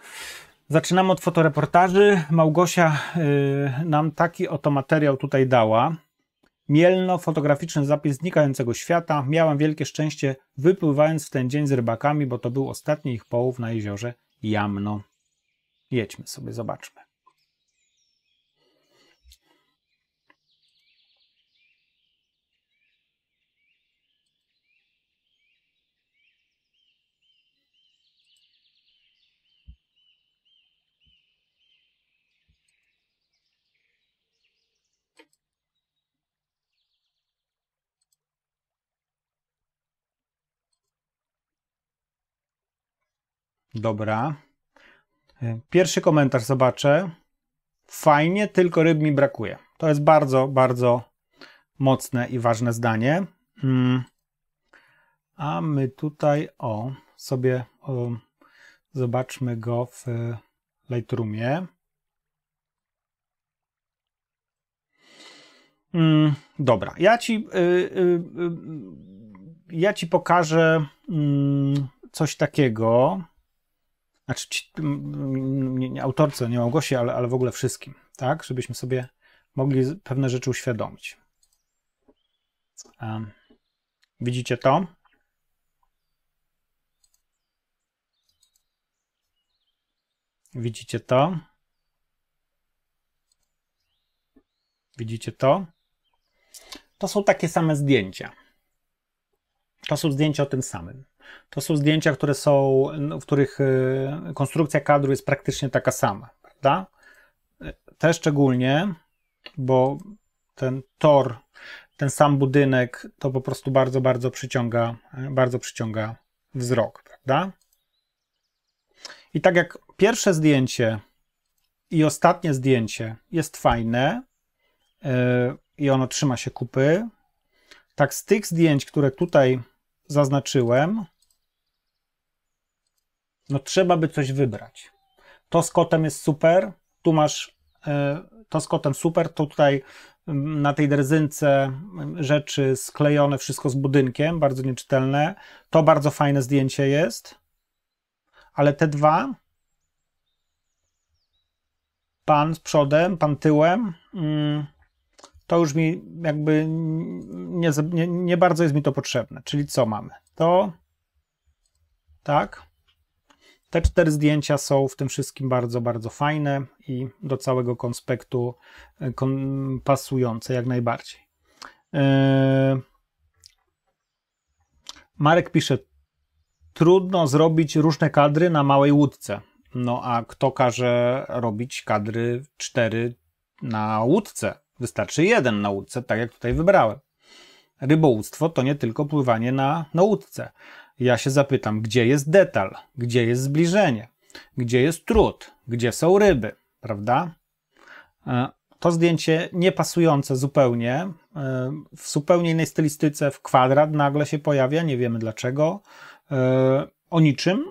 Zaczynamy od fotoreportaży. Małgosia yy, nam taki oto materiał tutaj dała. Mielno, fotograficzny zapis znikającego świata. Miałam wielkie szczęście wypływając w ten dzień z rybakami, bo to był ostatni ich połów na jeziorze Jamno. Jedźmy sobie, zobaczmy. Dobra, Pierwszy komentarz zobaczę. Fajnie, tylko ryb mi brakuje. To jest bardzo, bardzo mocne i ważne zdanie. Mm. A my tutaj, o, sobie o, zobaczmy go w Lightroomie. Mm, dobra, ja ci, y, y, y, ja ci pokażę mm, coś takiego znaczy ci, nie, nie autorce, nie Małgosi, ale, ale w ogóle wszystkim, tak? Żebyśmy sobie mogli pewne rzeczy uświadomić. Um, widzicie to? Widzicie to? Widzicie to? To są takie same zdjęcia. To są zdjęcia o tym samym to są zdjęcia, które są, no, w których y, konstrukcja kadru jest praktycznie taka sama, prawda? Y, Te szczególnie, bo ten tor, ten sam budynek to po prostu bardzo, bardzo przyciąga, y, bardzo przyciąga wzrok, prawda? I tak jak pierwsze zdjęcie i ostatnie zdjęcie jest fajne yy, i ono trzyma się kupy, tak z tych zdjęć, które tutaj zaznaczyłem, no trzeba by coś wybrać. To z kotem jest super, tu masz e, to z kotem super, to tutaj mm, na tej drezynce mm, rzeczy sklejone, wszystko z budynkiem, bardzo nieczytelne. To bardzo fajne zdjęcie jest, ale te dwa, pan z przodem, pan tyłem, mm, to już mi jakby nie, nie, nie bardzo jest mi to potrzebne. Czyli co mamy? To, tak, te cztery zdjęcia są w tym wszystkim bardzo, bardzo fajne i do całego konspektu e, pasujące jak najbardziej. E, Marek pisze, trudno zrobić różne kadry na małej łódce. No a kto każe robić kadry cztery na łódce? Wystarczy jeden na łódce, tak jak tutaj wybrałem. Rybołówstwo to nie tylko pływanie na, na łódce. Ja się zapytam, gdzie jest detal, gdzie jest zbliżenie, gdzie jest trud, gdzie są ryby, prawda? E, to zdjęcie niepasujące zupełnie, e, w zupełnie innej stylistyce, w kwadrat nagle się pojawia, nie wiemy dlaczego, e, o niczym,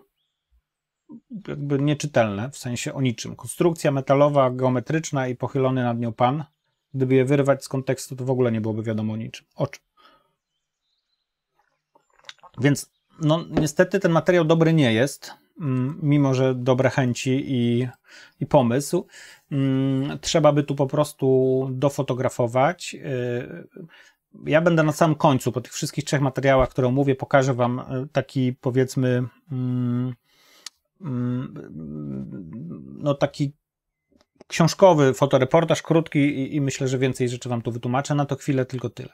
jakby nieczytelne, w sensie o niczym. Konstrukcja metalowa, geometryczna i pochylony nad nią pan. Gdyby je wyrwać z kontekstu, to w ogóle nie byłoby wiadomo o niczym. O czym. Więc no, niestety ten materiał dobry nie jest, mm, mimo że dobre chęci i, i pomysł. Mm, trzeba by tu po prostu dofotografować. Y, ja będę na samym końcu, po tych wszystkich trzech materiałach, które mówię, pokażę Wam y, taki powiedzmy mm, no taki książkowy fotoreportaż, krótki i, i, myślę, że więcej rzeczy Wam tu wytłumaczę. Na to chwilę tylko tyle.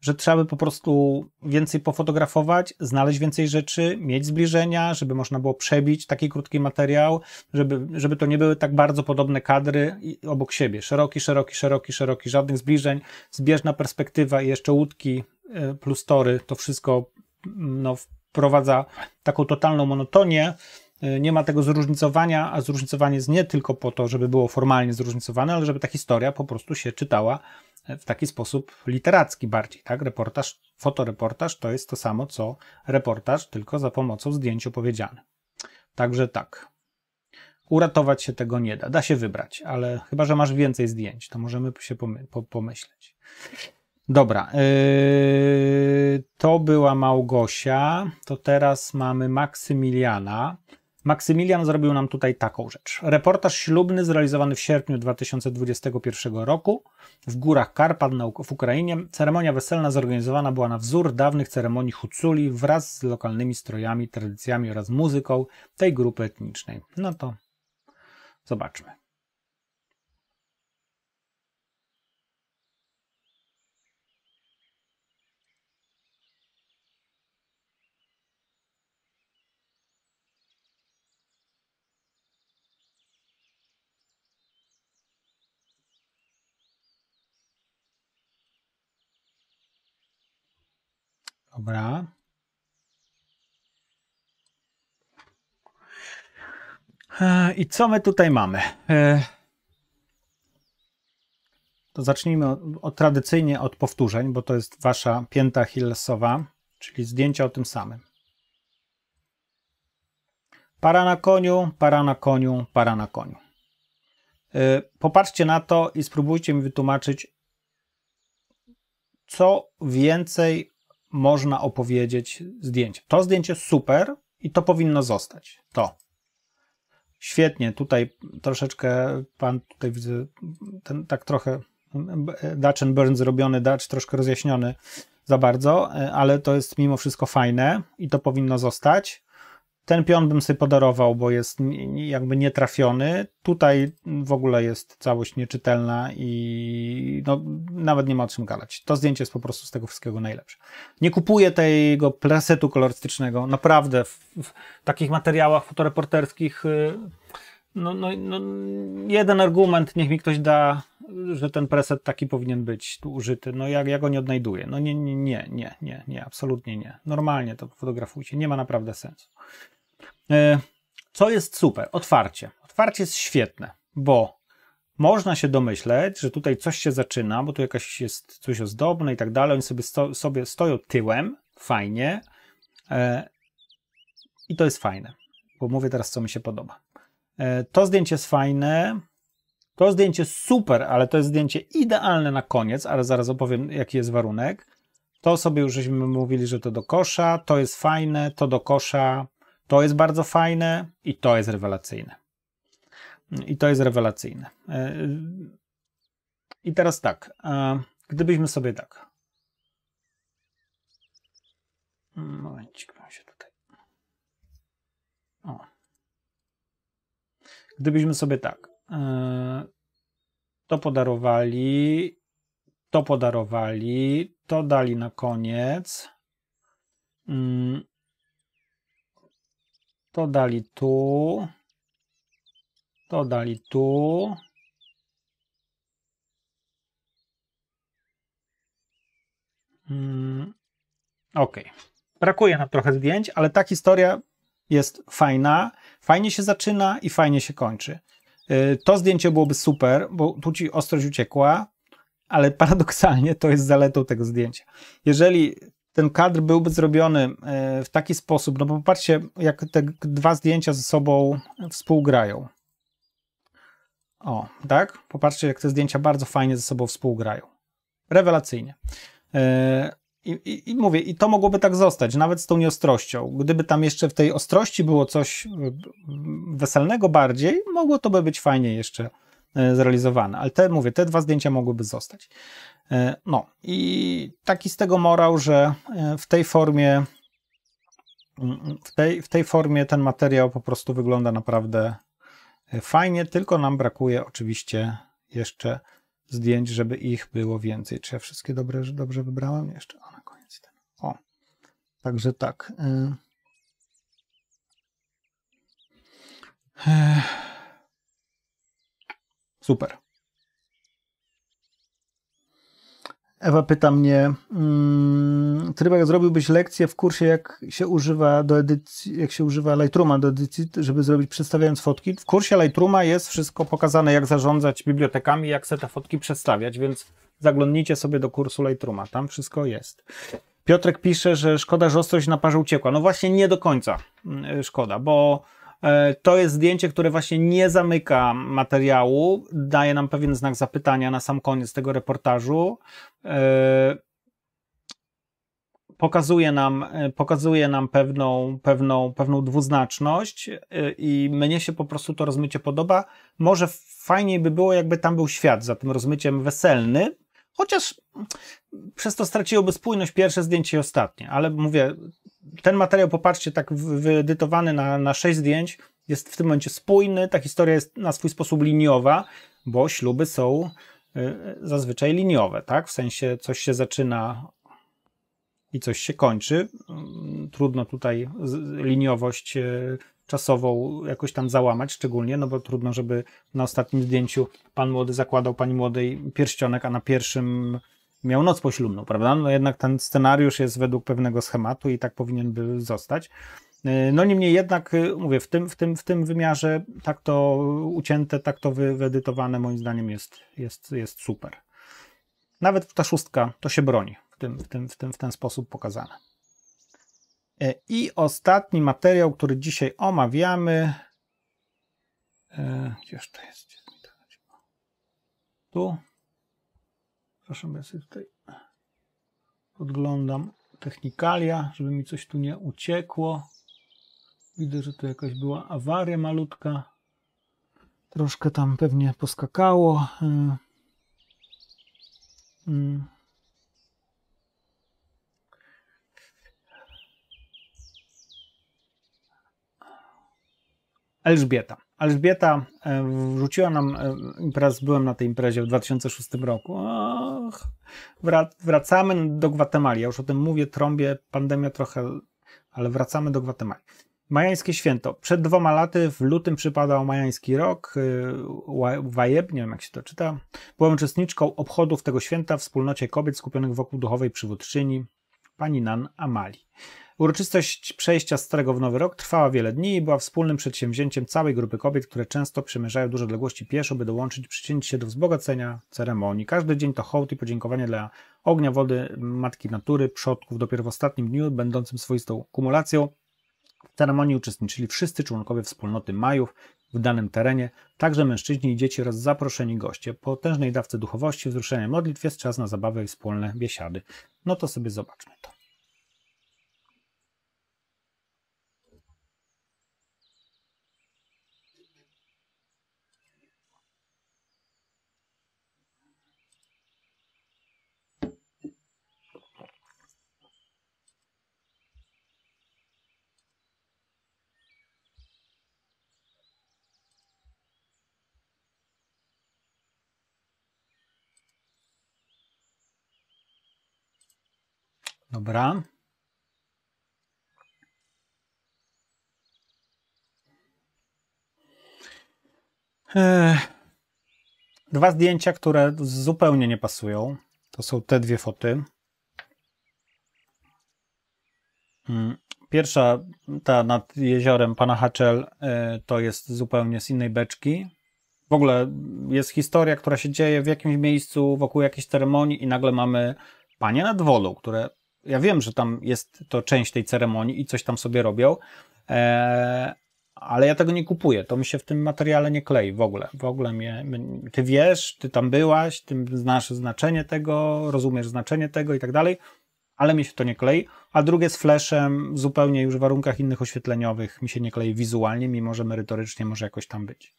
Że trzeba by po prostu więcej pofotografować, znaleźć więcej rzeczy, mieć zbliżenia, żeby można było przebić taki krótki materiał, żeby, żeby to nie były tak bardzo podobne kadry obok siebie. Szeroki, szeroki, szeroki, szeroki, żadnych zbliżeń, zbieżna perspektywa i jeszcze łódki e, plus tory, to wszystko mm, no, wprowadza taką totalną monotonię E, nie ma tego zróżnicowania, a zróżnicowanie jest nie tylko po to, żeby było formalnie zróżnicowane, ale żeby ta historia po prostu się czytała e, w taki sposób literacki bardziej, tak? Reportaż, fotoreportaż to jest to samo, co reportaż, tylko za pomocą zdjęć opowiedziany. Także tak. Uratować się tego nie da. Da się wybrać, ale chyba, że masz więcej zdjęć, to możemy się pomy- po- pomyśleć. Dobra, yy, to była Małgosia, to teraz mamy Maksymiliana. Maksymilian zrobił nam tutaj taką rzecz. Reportaż ślubny zrealizowany w sierpniu 2021 roku w górach Karpat w Ukrainie. Ceremonia weselna zorganizowana była na wzór dawnych ceremonii Huculi wraz z lokalnymi strojami, tradycjami oraz muzyką tej grupy etnicznej. No to zobaczmy. Dobra. E, I co my tutaj mamy? E, to zacznijmy od, od, tradycyjnie od powtórzeń, bo to jest wasza pięta Hillesowa, czyli zdjęcia o tym samym. Para na koniu, para na koniu, para na koniu. E, popatrzcie na to i spróbujcie mi wytłumaczyć, co więcej można opowiedzieć zdjęcie. To zdjęcie super i to powinno zostać. To. Świetnie, tutaj troszeczkę pan, tutaj widzę, ten, tak trochę Dutch and Burn zrobiony, Dutch troszkę rozjaśniony za bardzo, e, ale to jest mimo wszystko fajne i to powinno zostać. Ten pion bym sobie podarował, bo jest jakby nietrafiony. Tutaj w ogóle jest całość nieczytelna i no, nawet nie ma o czym gadać. To zdjęcie jest po prostu z tego wszystkiego najlepsze. Nie kupuję tego presetu kolorystycznego. Naprawdę w, w takich materiałach fotoreporterskich. Yy no, no, no, jeden argument niech mi ktoś da, że ten preset taki powinien być tu użyty. No ja, ja go nie odnajduję. No nie, nie, nie, nie, nie, nie, absolutnie nie. Normalnie to fotografujcie, nie ma naprawdę sensu. E, co jest super? Otwarcie. Otwarcie jest świetne, bo można się domyśleć, że tutaj coś się zaczyna, bo tu jakaś jest coś ozdobne i tak dalej. Oni sobie, sto, sobie stoją tyłem, fajnie. E, I to jest fajne, bo mówię teraz, co mi się podoba. E, to zdjęcie jest fajne. To zdjęcie jest super, ale to jest zdjęcie idealne na koniec, ale zaraz opowiem, jaki jest warunek. To sobie już żeśmy mówili, że to do kosza, to jest fajne, to do kosza, to jest bardzo fajne i to jest rewelacyjne. I to jest rewelacyjne. E, I teraz tak, gdybyśmy sobie tak. Momencik. gdybyśmy sobie tak e, to podarowali, to podarowali, to dali na koniec, mm, to dali tu, to dali tu, mm, Ok. Brakuje nam trochę zdjęć, ale ta historia jest fajna, fajnie się zaczyna i fajnie się kończy. Y, to zdjęcie byłoby super, bo tu ci ostrość uciekła, ale paradoksalnie to jest zaletą tego zdjęcia. Jeżeli ten kadr byłby zrobiony y, w taki sposób, no bo popatrzcie, jak te dwa zdjęcia ze sobą współgrają. O, tak? Popatrzcie, jak te zdjęcia bardzo fajnie ze sobą współgrają. Rewelacyjnie. Y, i, i, I, mówię, i to mogłoby tak zostać, nawet z tą nieostrością. Gdyby tam jeszcze w tej ostrości było coś e, weselnego bardziej, mogło to by być fajnie jeszcze e, zrealizowane. Ale te, mówię, te dwa zdjęcia mogłyby zostać. E, no i taki z tego morał, że w tej formie mm, mm, w tej, w tej formie ten materiał po prostu wygląda naprawdę fajnie, tylko nam brakuje oczywiście jeszcze zdjęć, żeby ich było więcej. Czy ja wszystkie dobre, dobrze wybrałem? Jeszcze, o, na koniec ten. O, także tak. E, e, super. Ewa pyta mnie, hmm, Trybak, zrobiłbyś lekcję w kursie, jak się używa do edycji, jak się używa Lightrooma do edycji, żeby zrobić przedstawiając fotki? W kursie Lightrooma jest wszystko pokazane, jak zarządzać bibliotekami, jak se te fotki przedstawiać, więc zaglądnijcie sobie do kursu Lightrooma, tam wszystko jest. Piotrek pisze, że szkoda, że ostrość na parze uciekła. No właśnie nie do końca mm, szkoda, bo E, to jest zdjęcie, które właśnie nie zamyka materiału, daje nam pewien znak zapytania na sam koniec tego reportażu. E, pokazuje nam, e, pokazuje nam pewną, pewną, pewną dwuznaczność i mnie się po prostu to rozmycie podoba. Może fajniej by było, jakby tam był świat za tym rozmyciem weselny, Chociaż przez to straciłoby spójność pierwsze zdjęcie i ostatnie, ale mówię, ten materiał, popatrzcie, tak wyedytowany na, na sześć zdjęć, jest w tym momencie spójny, ta historia jest na swój sposób liniowa, bo śluby są y, zazwyczaj liniowe, tak? W sensie coś się zaczyna i coś się kończy. Mm, trudno tutaj liniowość y, czasową jakoś tam załamać szczególnie, no bo trudno, żeby na ostatnim zdjęciu pan młody zakładał pani młodej pierścionek, a na pierwszym miał noc poślubną, prawda? No jednak ten scenariusz jest według pewnego schematu i tak powinien by zostać. Y, no niemniej jednak, y, mówię, w tym, w tym, w tym wymiarze tak to ucięte, tak to wyedytowane moim zdaniem jest, jest, jest super. Nawet ta szóstka to się broni w, tym, w, tym, w, tym, w ten sposób pokazane. E, I ostatni materiał, który dzisiaj omawiamy. E, Gdzież to jest? Tu. Proszę, ja sobie tutaj podglądam technikalia, żeby mi coś tu nie uciekło. Widzę, że tu jakaś była awaria malutka. Troszkę tam pewnie poskakało. Hmm. Elżbieta. Elżbieta e, wrzuciła nam e, imprez, byłem na tej imprezie w 2006 roku. Och, wracamy do Gwatemali. Ja już o tym mówię, trąbię, pandemia trochę, ale wracamy do Gwatemali. Majańskie święto. Przed dwoma laty, w lutym przypadał majański rok, e, Wajeb, nie wiem jak się to czyta. Byłem uczestniczką obchodów tego święta w wspólnocie kobiet skupionych wokół duchowej przywódczyni, pani Nan Amali. Uroczystość przejścia starego w nowy rok trwała wiele dni i była wspólnym przedsięwzięciem całej grupy kobiet, które często przemierzają duże odległości pieszo, by dołączyć, przyczynić się do wzbogacenia ceremonii. Każdy dzień to hołd i podziękowanie dla ognia, wody, matki natury, przodków. Dopiero w ostatnim dniu, będącym swoistą kumulacją, w ceremonii uczestniczyli wszyscy członkowie wspólnoty Majów w danym terenie, także mężczyźni i dzieci oraz zaproszeni goście. Po potężnej dawce duchowości, wzruszenia modlitw jest czas na zabawę i wspólne biesiady. No to sobie zobaczmy to. Dobra. Dwa zdjęcia, które zupełnie nie pasują. To są te dwie foty. Mm. Pierwsza, ta nad jeziorem pana Hatchel, e, to jest zupełnie z innej beczki. W ogóle jest historia, która się dzieje w jakimś miejscu wokół jakiejś ceremonii i nagle mamy panie na dwolu, które ja wiem, że tam jest to część tej ceremonii i coś tam sobie robią, e, ale ja tego nie kupuję. To mi się w tym materiale nie klei w ogóle. W ogóle mnie, ty wiesz, ty tam byłaś, ty znasz znaczenie tego, rozumiesz znaczenie tego i tak dalej, ale mi się to nie klei. A drugie z fleszem zupełnie już w warunkach innych oświetleniowych mi się nie klei wizualnie, mimo że merytorycznie może jakoś tam być.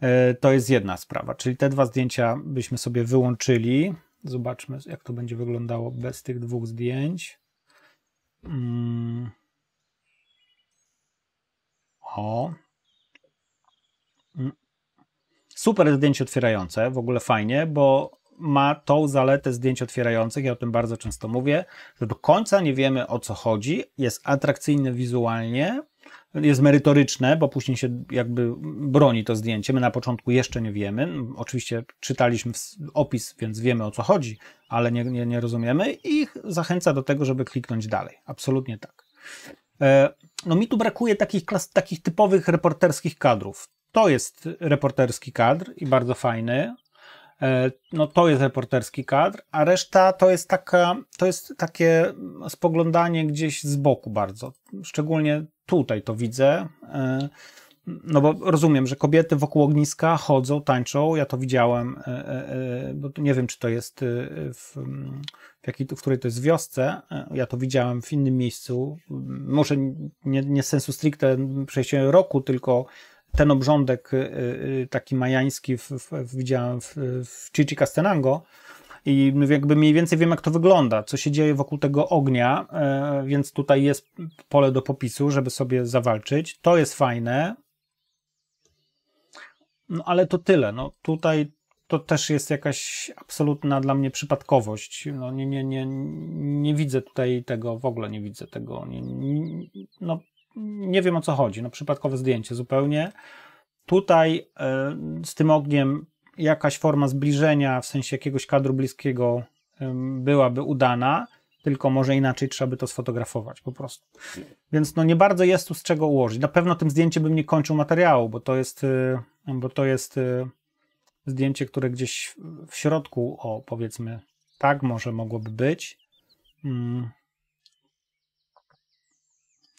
E, to jest jedna sprawa, czyli te dwa zdjęcia byśmy sobie wyłączyli. Zobaczmy, jak to będzie wyglądało bez tych dwóch zdjęć. Mm. O. Mm. Super zdjęcie otwierające, w ogóle fajnie, bo ma tą zaletę zdjęć otwierających, ja o tym bardzo często mówię, że do końca nie wiemy o co chodzi, jest atrakcyjny wizualnie, jest merytoryczne, bo później się jakby broni to zdjęcie. My na początku jeszcze nie wiemy. Oczywiście czytaliśmy opis, więc wiemy o co chodzi, ale nie, nie, nie rozumiemy i zachęca do tego, żeby kliknąć dalej. Absolutnie tak. E, no mi tu brakuje takich, klas, takich typowych reporterskich kadrów. To jest reporterski kadr i bardzo fajny. E, no to jest reporterski kadr, a reszta to jest, taka, to jest takie spoglądanie gdzieś z boku bardzo. Szczególnie tutaj to widzę. E, no bo rozumiem, że kobiety wokół ogniska chodzą, tańczą. Ja to widziałem, e, bo nie wiem, czy to jest w, w, jakiej, w której to jest wiosce. Ja to widziałem w innym miejscu. Może nie, nie sensu stricte przejścia roku, tylko ten obrządek y, y, taki majański w, w, widziałem w, w Chichi Castenango i jakby mniej więcej wiem, jak to wygląda, co się dzieje wokół tego ognia, e, więc tutaj jest pole do popisu, żeby sobie zawalczyć. To jest fajne, no ale to tyle. No, tutaj to też jest jakaś absolutna dla mnie przypadkowość. No, nie, nie, nie, nie widzę tutaj tego, w ogóle nie widzę tego. Nie, nie, no, nie wiem o co chodzi. No, przypadkowe zdjęcie zupełnie. Tutaj e, z tym ogniem jakaś forma zbliżenia, w sensie jakiegoś kadru bliskiego byłaby udana, tylko może inaczej trzeba by to sfotografować po prostu. Więc no nie bardzo jest tu z czego ułożyć. Na pewno tym zdjęciem bym nie kończył materiału, bo to jest, e, bo to jest e, zdjęcie, które gdzieś w środku, o powiedzmy, tak może mogłoby być. Mm.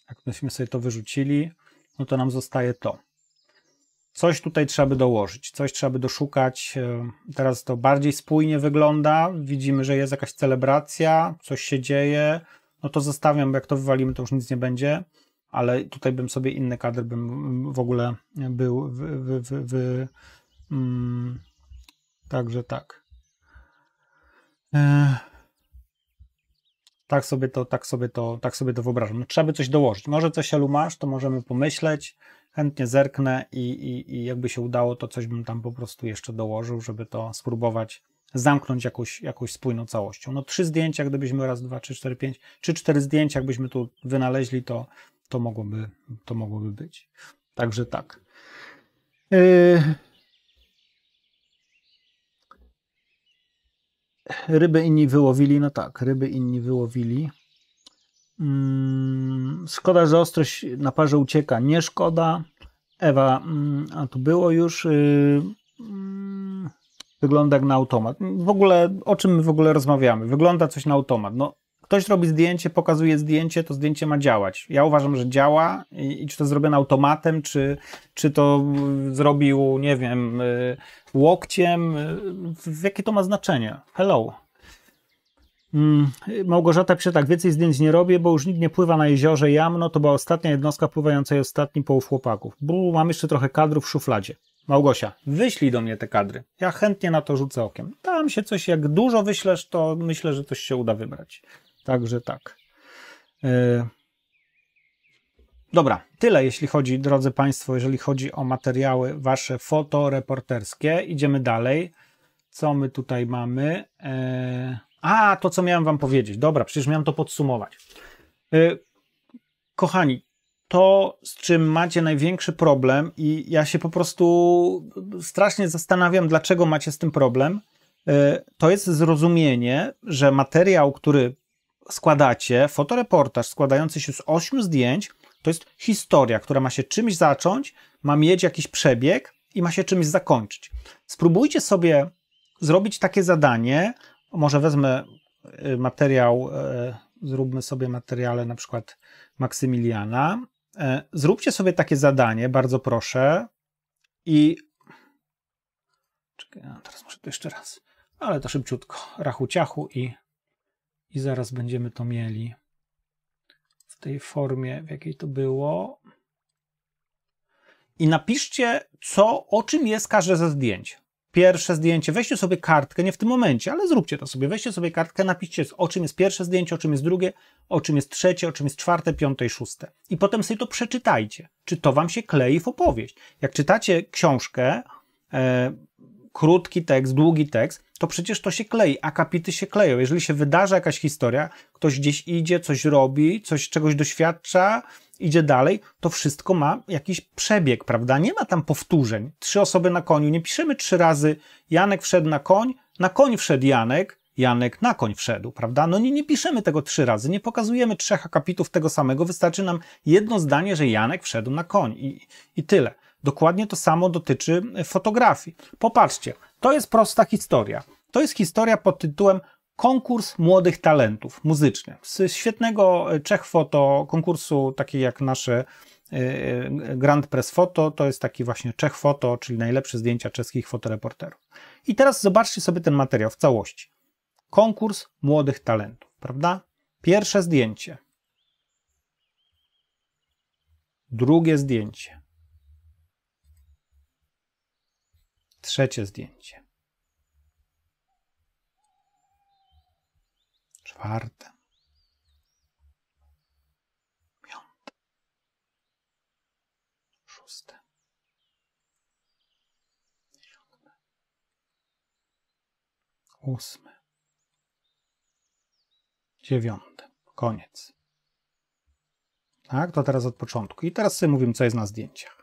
Jak myśmy sobie to wyrzucili, no to nam zostaje to. Coś tutaj trzeba by dołożyć, coś trzeba by doszukać. E, teraz to bardziej spójnie wygląda. Widzimy, że jest jakaś celebracja, coś się dzieje. No to zostawiam, bo jak to wywalimy, to już nic nie będzie. Ale tutaj bym sobie inny kadr bym w ogóle był. Wy, Mm. Także tak. Ech. Tak sobie to, tak sobie to, tak sobie to wyobrażam. No, trzeba by coś dołożyć. Może coś Elu masz, to możemy pomyśleć. Chętnie zerknę i, i, i jakby się udało, to coś bym tam po prostu jeszcze dołożył, żeby to spróbować zamknąć jakąś, jakąś spójną całością. No trzy zdjęcia, gdybyśmy raz, dwa, trzy, cztery, pięć, czy cztery zdjęcia, jakbyśmy tu wynaleźli, to, to, mogłoby, to mogłoby być. Także tak. Yy, Ryby inni wyłowili, no tak, ryby inni wyłowili. Mm, szkoda, że ostrość na parze ucieka. Nie szkoda. Ewa, mm, a tu było już. Y, mm, wygląda jak na automat. W ogóle, o czym my w ogóle rozmawiamy? Wygląda coś na automat. No, ktoś robi zdjęcie, pokazuje zdjęcie, to zdjęcie ma działać. Ja uważam, że działa i, i czy to zrobione automatem, czy, czy to mm, zrobił, nie wiem, y, łokciem, y, jakie to ma znaczenie? Hello. Mm, Małgorzata pisze tak, więcej zdjęć nie robię, bo już nikt nie pływa na jeziorze Jamno, to była ostatnia jednostka pływająca, i ostatni połów chłopaków. Bu, mam jeszcze trochę kadrów w szufladzie. Małgosia, wyślij do mnie te kadry. Ja chętnie na to rzucę okiem. Tam się coś, jak dużo wyślesz, to myślę, że coś się uda wybrać. Także tak. E, dobra, tyle jeśli chodzi, drodzy Państwo, jeżeli chodzi o materiały Wasze fotoreporterskie. Idziemy dalej. Co my tutaj mamy? E, a, to co miałem Wam powiedzieć. Dobra, przecież miałem to podsumować. E, kochani, to, z czym macie największy problem, i ja się po prostu strasznie zastanawiam, dlaczego macie z tym problem, to jest zrozumienie, że materiał, który składacie fotoreportaż składający się z ośmiu zdjęć, to jest historia, która ma się czymś zacząć, ma mieć jakiś przebieg i ma się czymś zakończyć. Spróbujcie sobie zrobić takie zadanie. Może wezmę y, materiał, y, zróbmy sobie materiale na przykład Maksymiliana. E, zróbcie sobie takie zadanie, bardzo proszę. I. Czekaj, teraz muszę to jeszcze raz. Ale to szybciutko. Rachu ciachu i i zaraz będziemy to mieli w tej formie, w jakiej to było. I napiszcie, co, o czym jest każde ze zdjęć. Pierwsze zdjęcie, weźcie sobie kartkę, nie w tym momencie, ale zróbcie to sobie. Weźcie sobie kartkę, napiszcie, o czym jest pierwsze zdjęcie, o czym jest drugie, o czym jest trzecie, o czym jest czwarte, piąte i szóste. I potem sobie to przeczytajcie. Czy to wam się klei w opowieść? Jak czytacie książkę, e, krótki tekst, długi tekst, to przecież to się klei, akapity się kleją. Jeżeli się wydarzy jakaś historia, ktoś gdzieś idzie, coś robi, coś czegoś doświadcza, idzie dalej, to wszystko ma jakiś przebieg, prawda? Nie ma tam powtórzeń. Trzy osoby na koniu, nie piszemy trzy razy Janek wszedł na koń, na koń wszedł Janek, Janek na koń wszedł, prawda? No nie, nie piszemy tego trzy razy, nie pokazujemy trzech akapitów tego samego, wystarczy nam jedno zdanie, że Janek wszedł na koń i, i tyle. Dokładnie to samo dotyczy e, fotografii. Popatrzcie, to jest prosta historia. To jest historia pod tytułem konkurs młodych talentów muzycznych. Z świetnego e, Czech Foto konkursu, takiej jak nasze e, Grand Press Foto, to jest taki właśnie Czech Foto, czyli najlepsze zdjęcia czeskich fotoreporterów. I teraz zobaczcie sobie ten materiał w całości. Konkurs młodych talentów, prawda? Pierwsze zdjęcie. Drugie zdjęcie. Trzecie zdjęcie. Czwarte. Piąte. Szóste. Siódme. Ósme. Dziewiąte. Koniec. Tak, to teraz od początku. I teraz sobie mówimy, co jest na zdjęciach.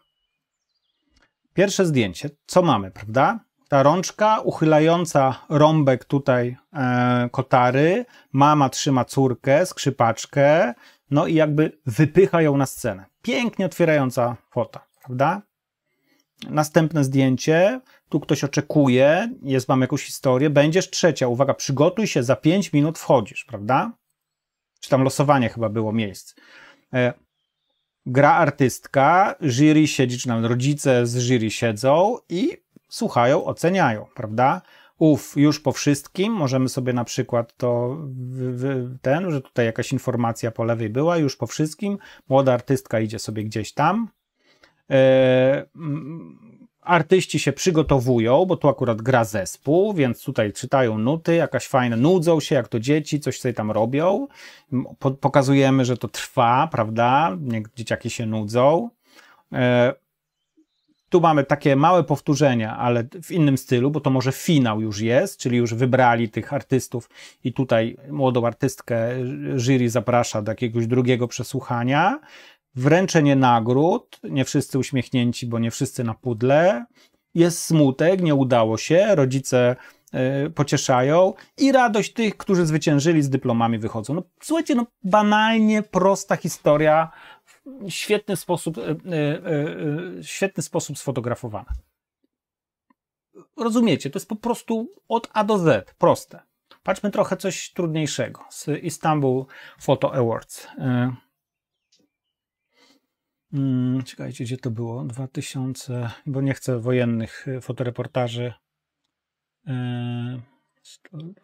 Pierwsze zdjęcie. Co mamy, prawda? Ta rączka uchylająca rąbek tutaj e, kotary, mama trzyma córkę, skrzypaczkę, no i jakby wypycha ją na scenę. Pięknie otwierająca fota, prawda? Następne zdjęcie, tu ktoś oczekuje, jest, mam jakąś historię, będziesz trzecia, uwaga, przygotuj się, za 5 minut wchodzisz, prawda? Czy tam losowanie chyba było miejsc. E, gra artystka, jury siedzi, czy nam rodzice z jury siedzą i słuchają, oceniają, prawda? Uf, już po wszystkim możemy sobie na przykład to ten, że tutaj jakaś informacja po lewej była, już po wszystkim młoda artystka idzie sobie gdzieś tam. E, artyści się przygotowują, bo tu akurat gra zespół, więc tutaj czytają nuty, jakaś fajna, nudzą się jak to dzieci, coś sobie tam robią. Po pokazujemy, że to trwa, prawda? Dzieciaki się nudzą. E tu mamy takie małe powtórzenia, ale w innym stylu, bo to może finał już jest, czyli już wybrali tych artystów i tutaj młodą artystkę jury zaprasza do jakiegoś drugiego przesłuchania wręczenie nagród, nie wszyscy uśmiechnięci, bo nie wszyscy na pudle, jest smutek, nie udało się, rodzice y, pocieszają i radość tych, którzy zwyciężyli z dyplomami wychodzą. No, słuchajcie, no banalnie prosta historia, w świetny sposób, y, y, świetny sposób sfotografowana. Rozumiecie, to jest po prostu od A do Z, proste. Patrzmy trochę coś trudniejszego z Istanbul Photo Awards. Hmm, czekajcie, gdzie to było? 2000, bo nie chcę wojennych y, fotoreportaży.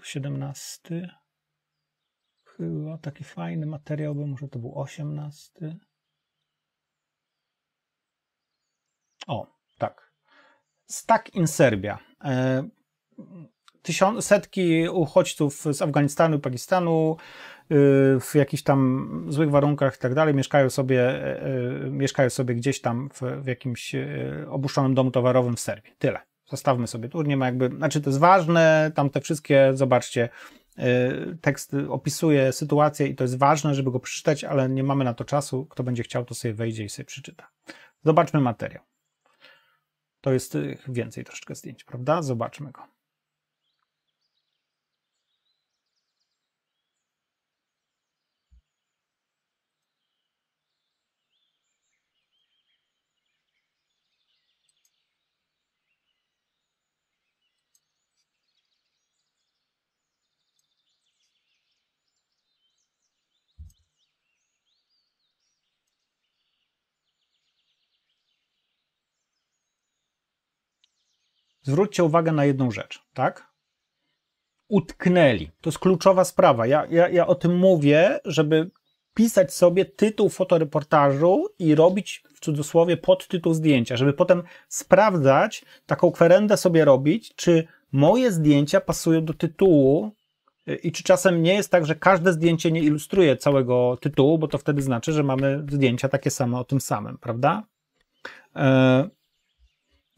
17. Y, Chyba taki fajny materiał, bo może to był 18. O, tak. Stack in Serbia. Y, tysiąc, setki uchodźców z Afganistanu i Pakistanu Y, w jakichś tam złych warunkach i tak dalej, mieszkają sobie, e, e, mieszkają sobie gdzieś tam w, w jakimś e, opuszczonym domu towarowym w Serbii. Tyle. Zostawmy sobie tu, nie ma jakby, znaczy to jest ważne, tam te wszystkie, zobaczcie, tekst opisuje sytuację i to jest ważne, żeby go przeczytać, ale nie mamy na to czasu. Kto będzie chciał, to sobie wejdzie i sobie przeczyta. Zobaczmy materiał. To jest więcej troszeczkę zdjęć, prawda? Zobaczmy go. zwróćcie uwagę na jedną rzecz, tak? Utknęli. To jest kluczowa sprawa. Ja, ja, ja o tym mówię, żeby pisać sobie tytuł fotoreportażu i robić w cudzysłowie podtytuł zdjęcia, żeby potem sprawdzać, taką kwerendę sobie robić, czy moje zdjęcia pasują do tytułu y, i czy czasem nie jest tak, że każde zdjęcie nie ilustruje całego tytułu, bo to wtedy znaczy, że mamy zdjęcia takie same o tym samym, prawda? Yy.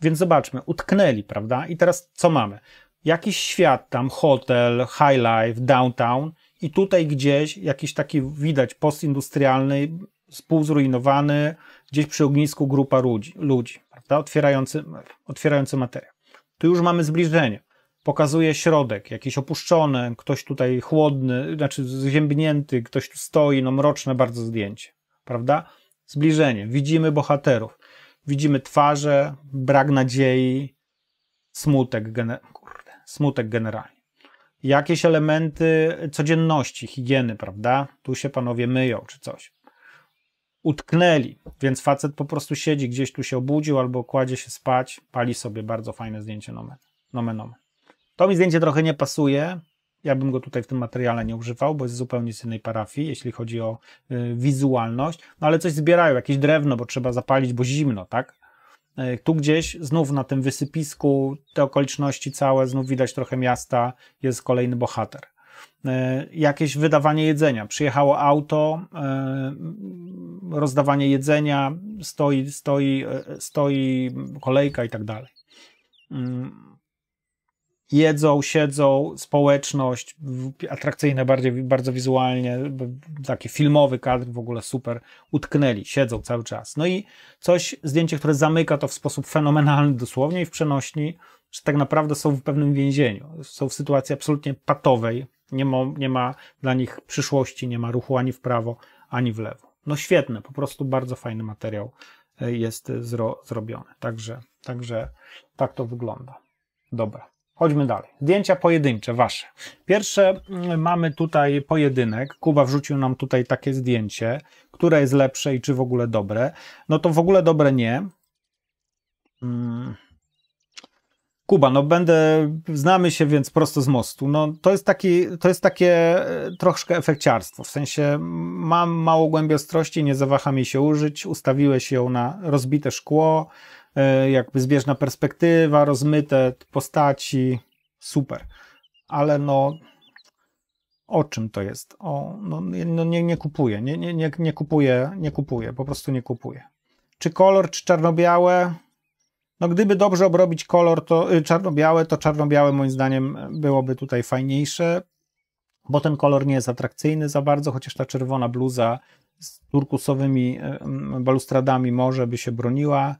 Więc zobaczmy, utknęli, prawda? I teraz co mamy? Jakiś świat tam, hotel, high life, downtown i tutaj gdzieś jakiś taki widać postindustrialny, współzrujnowany, gdzieś przy ognisku grupa ludzi, ludzi prawda? Otwierający, otwierający materiał. Tu już mamy zbliżenie. Pokazuje środek, jakiś opuszczony, ktoś tutaj chłodny, znaczy zziębnięty, ktoś tu stoi, no mroczne bardzo zdjęcie, prawda? Zbliżenie, widzimy bohaterów. Widzimy twarze, brak nadziei, smutek, gener kurde, smutek generalnie. Jakieś elementy codzienności, higieny, prawda? Tu się panowie myją czy coś. Utknęli, więc facet po prostu siedzi gdzieś tu się obudził albo kładzie się spać, pali sobie bardzo fajne zdjęcie nomen. nomen, nomen. To mi zdjęcie trochę nie pasuje, ja bym go tutaj w tym materiale nie używał, bo jest zupełnie z innej parafii, jeśli chodzi o y, wizualność. No ale coś zbierają, jakieś drewno, bo trzeba zapalić, bo zimno, tak? Y, tu gdzieś, znów na tym wysypisku, te okoliczności całe, znów widać trochę miasta, jest kolejny bohater. Y, jakieś wydawanie jedzenia. Przyjechało auto, y, rozdawanie jedzenia, stoi, stoi, y, stoi kolejka i tak dalej. Mm jedzą, siedzą, społeczność, atrakcyjne bardziej, bardzo wizualnie, taki filmowy kadr w ogóle super, utknęli, siedzą cały czas. No i coś, zdjęcie, które zamyka to w sposób fenomenalny dosłownie i w przenośni, że tak naprawdę są w pewnym więzieniu, są w sytuacji absolutnie patowej, nie ma, nie ma dla nich przyszłości, nie ma ruchu ani w prawo, ani w lewo. No świetne, po prostu bardzo fajny materiał e, jest e, zro, zrobiony. Także, także tak to wygląda. Dobra. Chodźmy dalej. Zdjęcia pojedyncze, wasze. Pierwsze mm, mamy tutaj pojedynek. Kuba wrzucił nam tutaj takie zdjęcie, które jest lepsze i czy w ogóle dobre. No to w ogóle dobre nie. Mm. Kuba, no będę, znamy się więc prosto z mostu. No, to, jest taki, to jest takie e, troszkę efekciarstwo. W sensie mam mało głębiostrości, nie zawaham jej się użyć. Ustawiłeś ją na rozbite szkło, E, jakby zbieżna perspektywa, rozmyte postaci, super. Ale no, o czym to jest? O, no, no nie, nie kupuję, nie, nie, nie, nie kupuję, nie kupuję, po prostu nie kupuję. Czy kolor, czy czarno-białe? No gdyby dobrze obrobić kolor, to y, czarno-białe, to czarno-białe moim zdaniem byłoby tutaj fajniejsze, bo ten kolor nie jest atrakcyjny za bardzo, chociaż ta czerwona bluza z turkusowymi balustradami może by się broniła.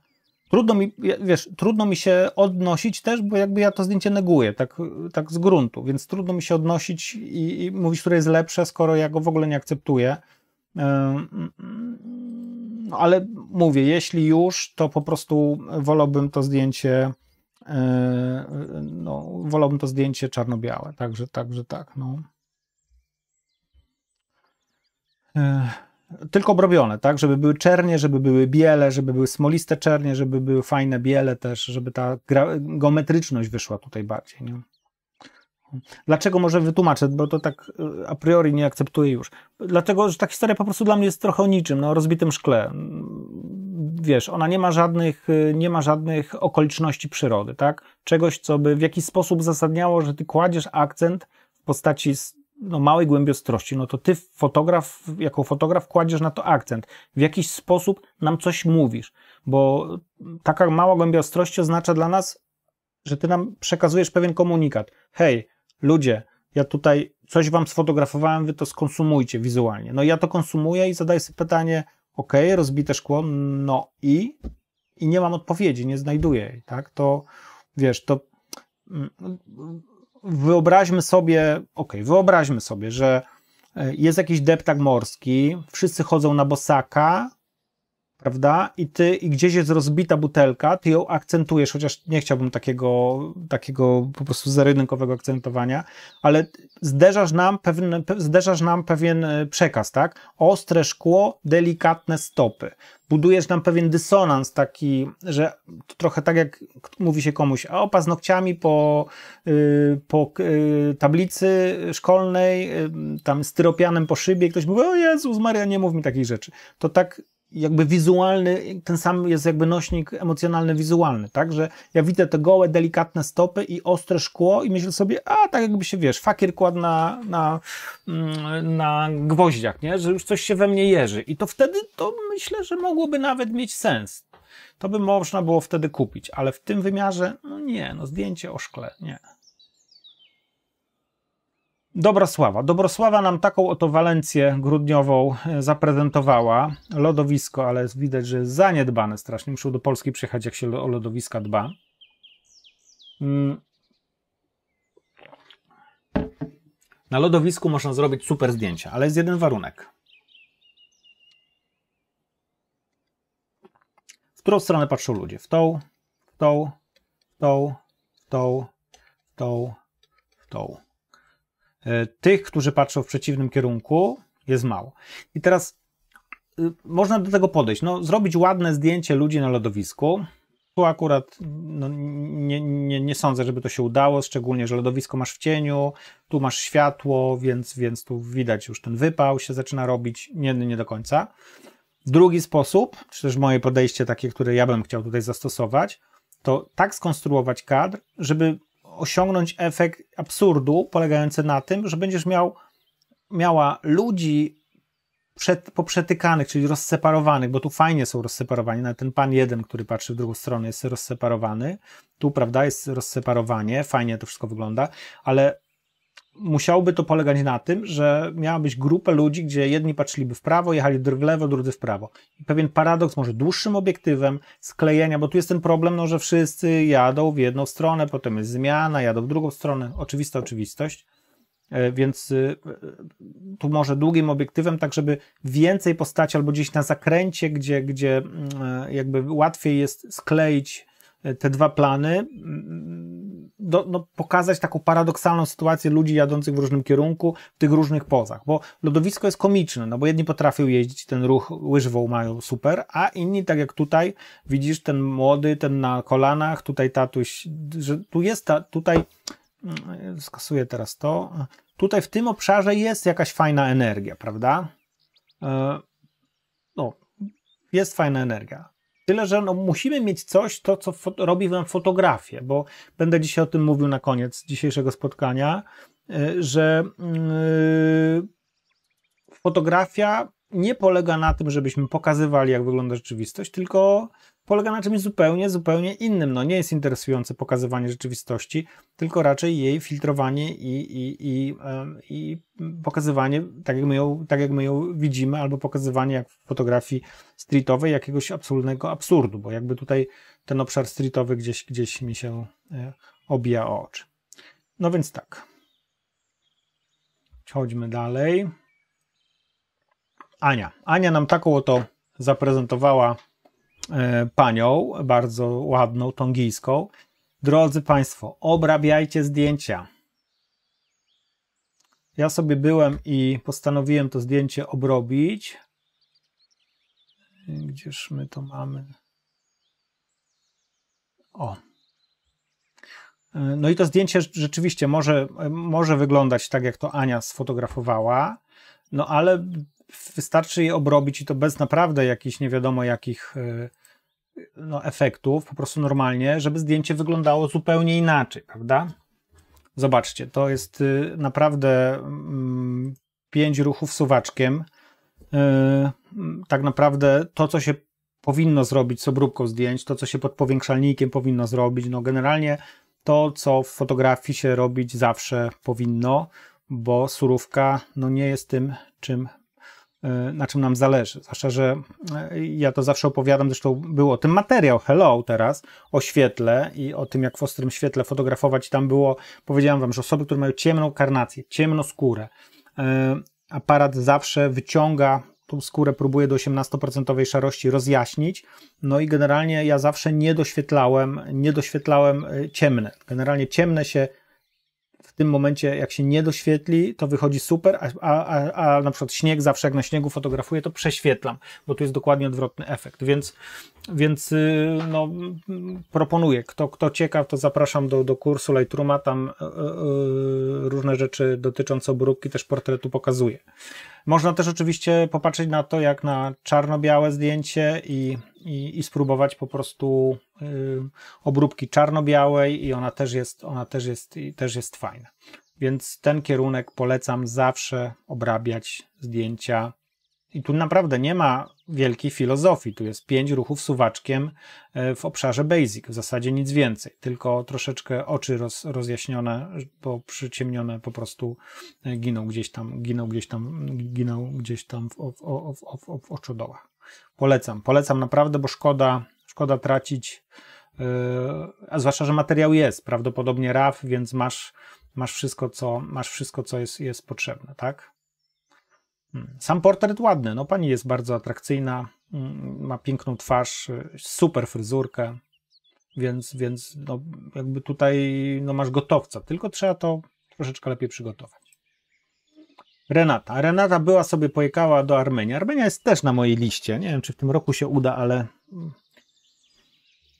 Trudno mi, wiesz, trudno mi się odnosić też, bo jakby ja to zdjęcie neguję, tak, tak z gruntu, więc trudno mi się odnosić i, i mówić, które jest lepsze, skoro ja go w ogóle nie akceptuję. No, ale mówię, jeśli już, to po prostu wolałbym to zdjęcie, e, no, wolałbym to zdjęcie czarno-białe, także, także tak, no. E, tylko obrobione, tak? Żeby były czernie, żeby były biele, żeby były smoliste czernie, żeby były fajne biele też, żeby ta geometryczność wyszła tutaj bardziej, nie? Dlaczego może wytłumaczę, bo to tak y, a priori nie akceptuję już. Dlatego, że ta historia po prostu dla mnie jest trochę o niczym, no, o rozbitym szkle. Wiesz, ona nie ma żadnych, y, nie ma żadnych okoliczności przyrody, tak? Czegoś, co by w jakiś sposób zasadniało, że ty kładziesz akcent w postaci no, małej głębiostrości, no to ty fotograf, jako fotograf kładziesz na to akcent. W jakiś sposób nam coś mówisz, bo taka mała głębiostrość oznacza dla nas, że ty nam przekazujesz pewien komunikat. Hej, ludzie, ja tutaj coś wam sfotografowałem, wy to skonsumujcie wizualnie. No ja to konsumuję i zadaję sobie pytanie, ok, rozbite szkło, no i? I nie mam odpowiedzi, nie znajduję, tak? To, wiesz, to mm, wyobraźmy sobie, ok, wyobraźmy sobie, że e, jest jakiś deptak morski, wszyscy chodzą na bosaka, prawda? I ty, i gdzieś jest rozbita butelka, ty ją akcentujesz, chociaż nie chciałbym takiego, takiego po prostu zarynkowego akcentowania, ale zderzasz nam pewien, zderzasz nam pewien e, przekaz, tak? Ostre szkło, delikatne stopy. Budujesz nam pewien dysonans taki, że trochę tak jak mówi się komuś, a o paznokciami po, yy, po yy, tablicy szkolnej, yy, tam styropianem po szybie, ktoś mówi, o Jezus Maria, nie mów mi takich rzeczy. To tak jakby wizualny, ten sam jest jakby nośnik emocjonalny, wizualny, tak? Że ja widzę te gołe, delikatne stopy i ostre szkło i myślę sobie, a tak jakby się, wiesz, fakier kładł na, na, mm, na gwoździach, nie? Że już coś się we mnie jeży. I to wtedy, to myślę, że mogłoby nawet mieć sens. To by można było wtedy kupić, ale w tym wymiarze, no nie, no zdjęcie o szkle, nie. Dobrosława. Dobrosława nam taką oto Walencję grudniową e, zaprezentowała. Lodowisko, ale widać, że zaniedbane strasznie. Muszą do Polski przyjechać, jak się o lodowiska dba. Mm. Na lodowisku można zrobić super zdjęcia, ale jest jeden warunek. W którą stronę patrzą ludzie? W tą, w tą, w tą, w tą, w tą, w tą. W tą. E, tych, którzy patrzą w przeciwnym kierunku, jest mało. I teraz y, można do tego podejść. No, zrobić ładne zdjęcie ludzi na lodowisku. Tu akurat no, nie, nie, nie sądzę, żeby to się udało, szczególnie, że lodowisko masz w cieniu, tu masz światło, więc, więc tu widać już ten wypał się zaczyna robić. Nie, nie do końca. Drugi sposób, czy też moje podejście takie, które ja bym chciał tutaj zastosować, to tak skonstruować kadr, żeby osiągnąć efekt absurdu polegający na tym, że będziesz miał, miała ludzi przed, poprzetykanych, czyli rozseparowanych, bo tu fajnie są rozseparowani, Na ten pan jeden, który patrzy w drugą stronę jest rozseparowany, tu prawda jest rozseparowanie, fajnie to wszystko wygląda, ale musiałoby to polegać na tym, że miała być grupę ludzi, gdzie jedni patrzyliby w prawo, jechali w lewo, drudzy w prawo. I pewien paradoks może dłuższym obiektywem, sklejenia, bo tu jest ten problem, no, że wszyscy jadą w jedną stronę, potem jest zmiana, jadą w drugą stronę, oczywista oczywistość. E, więc e, e, tu może długim obiektywem, tak żeby więcej postaci albo gdzieś na zakręcie, gdzie, gdzie mm, jakby łatwiej jest skleić E, te dwa plany, mm, do, no, pokazać taką paradoksalną sytuację ludzi jadących w różnym kierunku, w tych różnych pozach, bo lodowisko jest komiczne, no bo jedni potrafią jeździć, ten ruch łyżwą mają super, a inni, tak jak tutaj, widzisz, ten młody, ten na kolanach, tutaj tatuś, że tu jest, ta, tutaj, mm, skasuję teraz to, tutaj w tym obszarze jest jakaś fajna energia, prawda? E, no, jest fajna energia. Tyle, że no, musimy mieć coś, to co robi wam fotografię, bo będę dzisiaj o tym mówił na koniec dzisiejszego spotkania, y, że yy, fotografia nie polega na tym, żebyśmy pokazywali, jak wygląda rzeczywistość, tylko polega na czymś zupełnie, zupełnie innym. No nie jest interesujące pokazywanie rzeczywistości, tylko raczej jej filtrowanie i, i, i, i pokazywanie, tak jak, my ją, tak jak my ją widzimy, albo pokazywanie jak w fotografii streetowej jakiegoś absolutnego absurdu, bo jakby tutaj ten obszar streetowy gdzieś, gdzieś mi się e, obija o oczy. No więc tak. Chodźmy dalej. Ania. Ania nam taką oto zaprezentowała E, panią, bardzo ładną, tongijską. Drodzy Państwo, obrabiajcie zdjęcia. Ja sobie byłem i postanowiłem to zdjęcie obrobić. Gdzież my to mamy? O. E, no i to zdjęcie rzeczywiście może, e, może wyglądać tak, jak to Ania sfotografowała, no ale wystarczy je obrobić i to bez naprawdę jakichś nie wiadomo jakich e, no, efektów, po prostu normalnie, żeby zdjęcie wyglądało zupełnie inaczej, prawda? Zobaczcie, to jest e, naprawdę mm, pięć ruchów suwaczkiem. Yy, tak naprawdę to, co się powinno zrobić z obróbką zdjęć, to, co się pod powiększalnikiem powinno zrobić, no generalnie to, co w fotografii się robić zawsze powinno, bo surówka no, nie jest tym, czym na czym nam zależy. Zwłaszcza, że e, ja to zawsze opowiadam, zresztą był o tym materiał Hello teraz, o świetle i o tym, jak w ostrym świetle fotografować. Tam było, powiedziałem wam, że osoby, które mają ciemną karnację, ciemną skórę, e, aparat zawsze wyciąga tą skórę, próbuje do 18% szarości rozjaśnić. No i generalnie ja zawsze nie doświetlałem, nie doświetlałem e, ciemne. Generalnie ciemne się w tym momencie, jak się nie doświetli, to wychodzi super, a, a, a na przykład śnieg, zawsze jak na śniegu fotografuję, to prześwietlam, bo tu jest dokładnie odwrotny efekt. Więc, więc y, no, proponuję, kto, kto ciekaw, to zapraszam do, do kursu Lightrooma, tam yy, różne rzeczy dotyczące obróbki też portretu pokazuję. Można też oczywiście popatrzeć na to, jak na czarno-białe zdjęcie i i, i spróbować po prostu y, obróbki czarno-białej i ona też jest, ona też jest, też jest fajna. Więc ten kierunek polecam zawsze obrabiać zdjęcia. I tu naprawdę nie ma wielkiej filozofii. Tu jest pięć ruchów suwaczkiem e, w obszarze basic, w zasadzie nic więcej, tylko troszeczkę oczy roz, rozjaśnione, bo przyciemnione po prostu e, giną gdzieś tam, giną gdzieś tam, giną gdzieś tam w, w, w, w oczodołach. Polecam, polecam naprawdę, bo szkoda, szkoda tracić. Yy, a zwłaszcza, że materiał jest prawdopodobnie raf, więc masz, masz wszystko, co, masz wszystko, co jest, jest potrzebne, tak? Hmm. Sam portret ładny, no pani jest bardzo atrakcyjna, mm, ma piękną twarz, super fryzurkę, więc, więc no, jakby tutaj no, masz gotowca, tylko trzeba to troszeczkę lepiej przygotować. Renata. Renata była sobie, pojechała do Armenii. Armenia jest też na mojej liście. Nie wiem, czy w tym roku się uda, ale.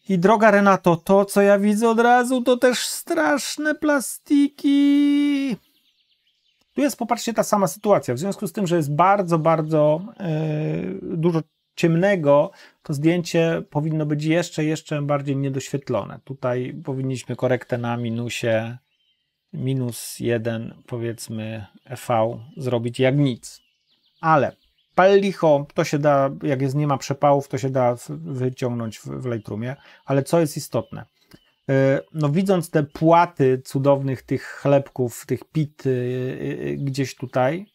I droga Renato, to co ja widzę od razu, to też straszne plastiki. Tu jest, popatrzcie, ta sama sytuacja. W związku z tym, że jest bardzo, bardzo yy, dużo ciemnego, to zdjęcie powinno być jeszcze, jeszcze bardziej niedoświetlone. Tutaj powinniśmy korektę na minusie minus 1 powiedzmy EV zrobić jak nic. Ale pal licho, to się da, jak jest, nie ma przepałów, to się da wyciągnąć w, w Lightroomie, ale co jest istotne? Y, no, widząc te płaty cudownych tych chlebków, tych pit y, y, gdzieś tutaj,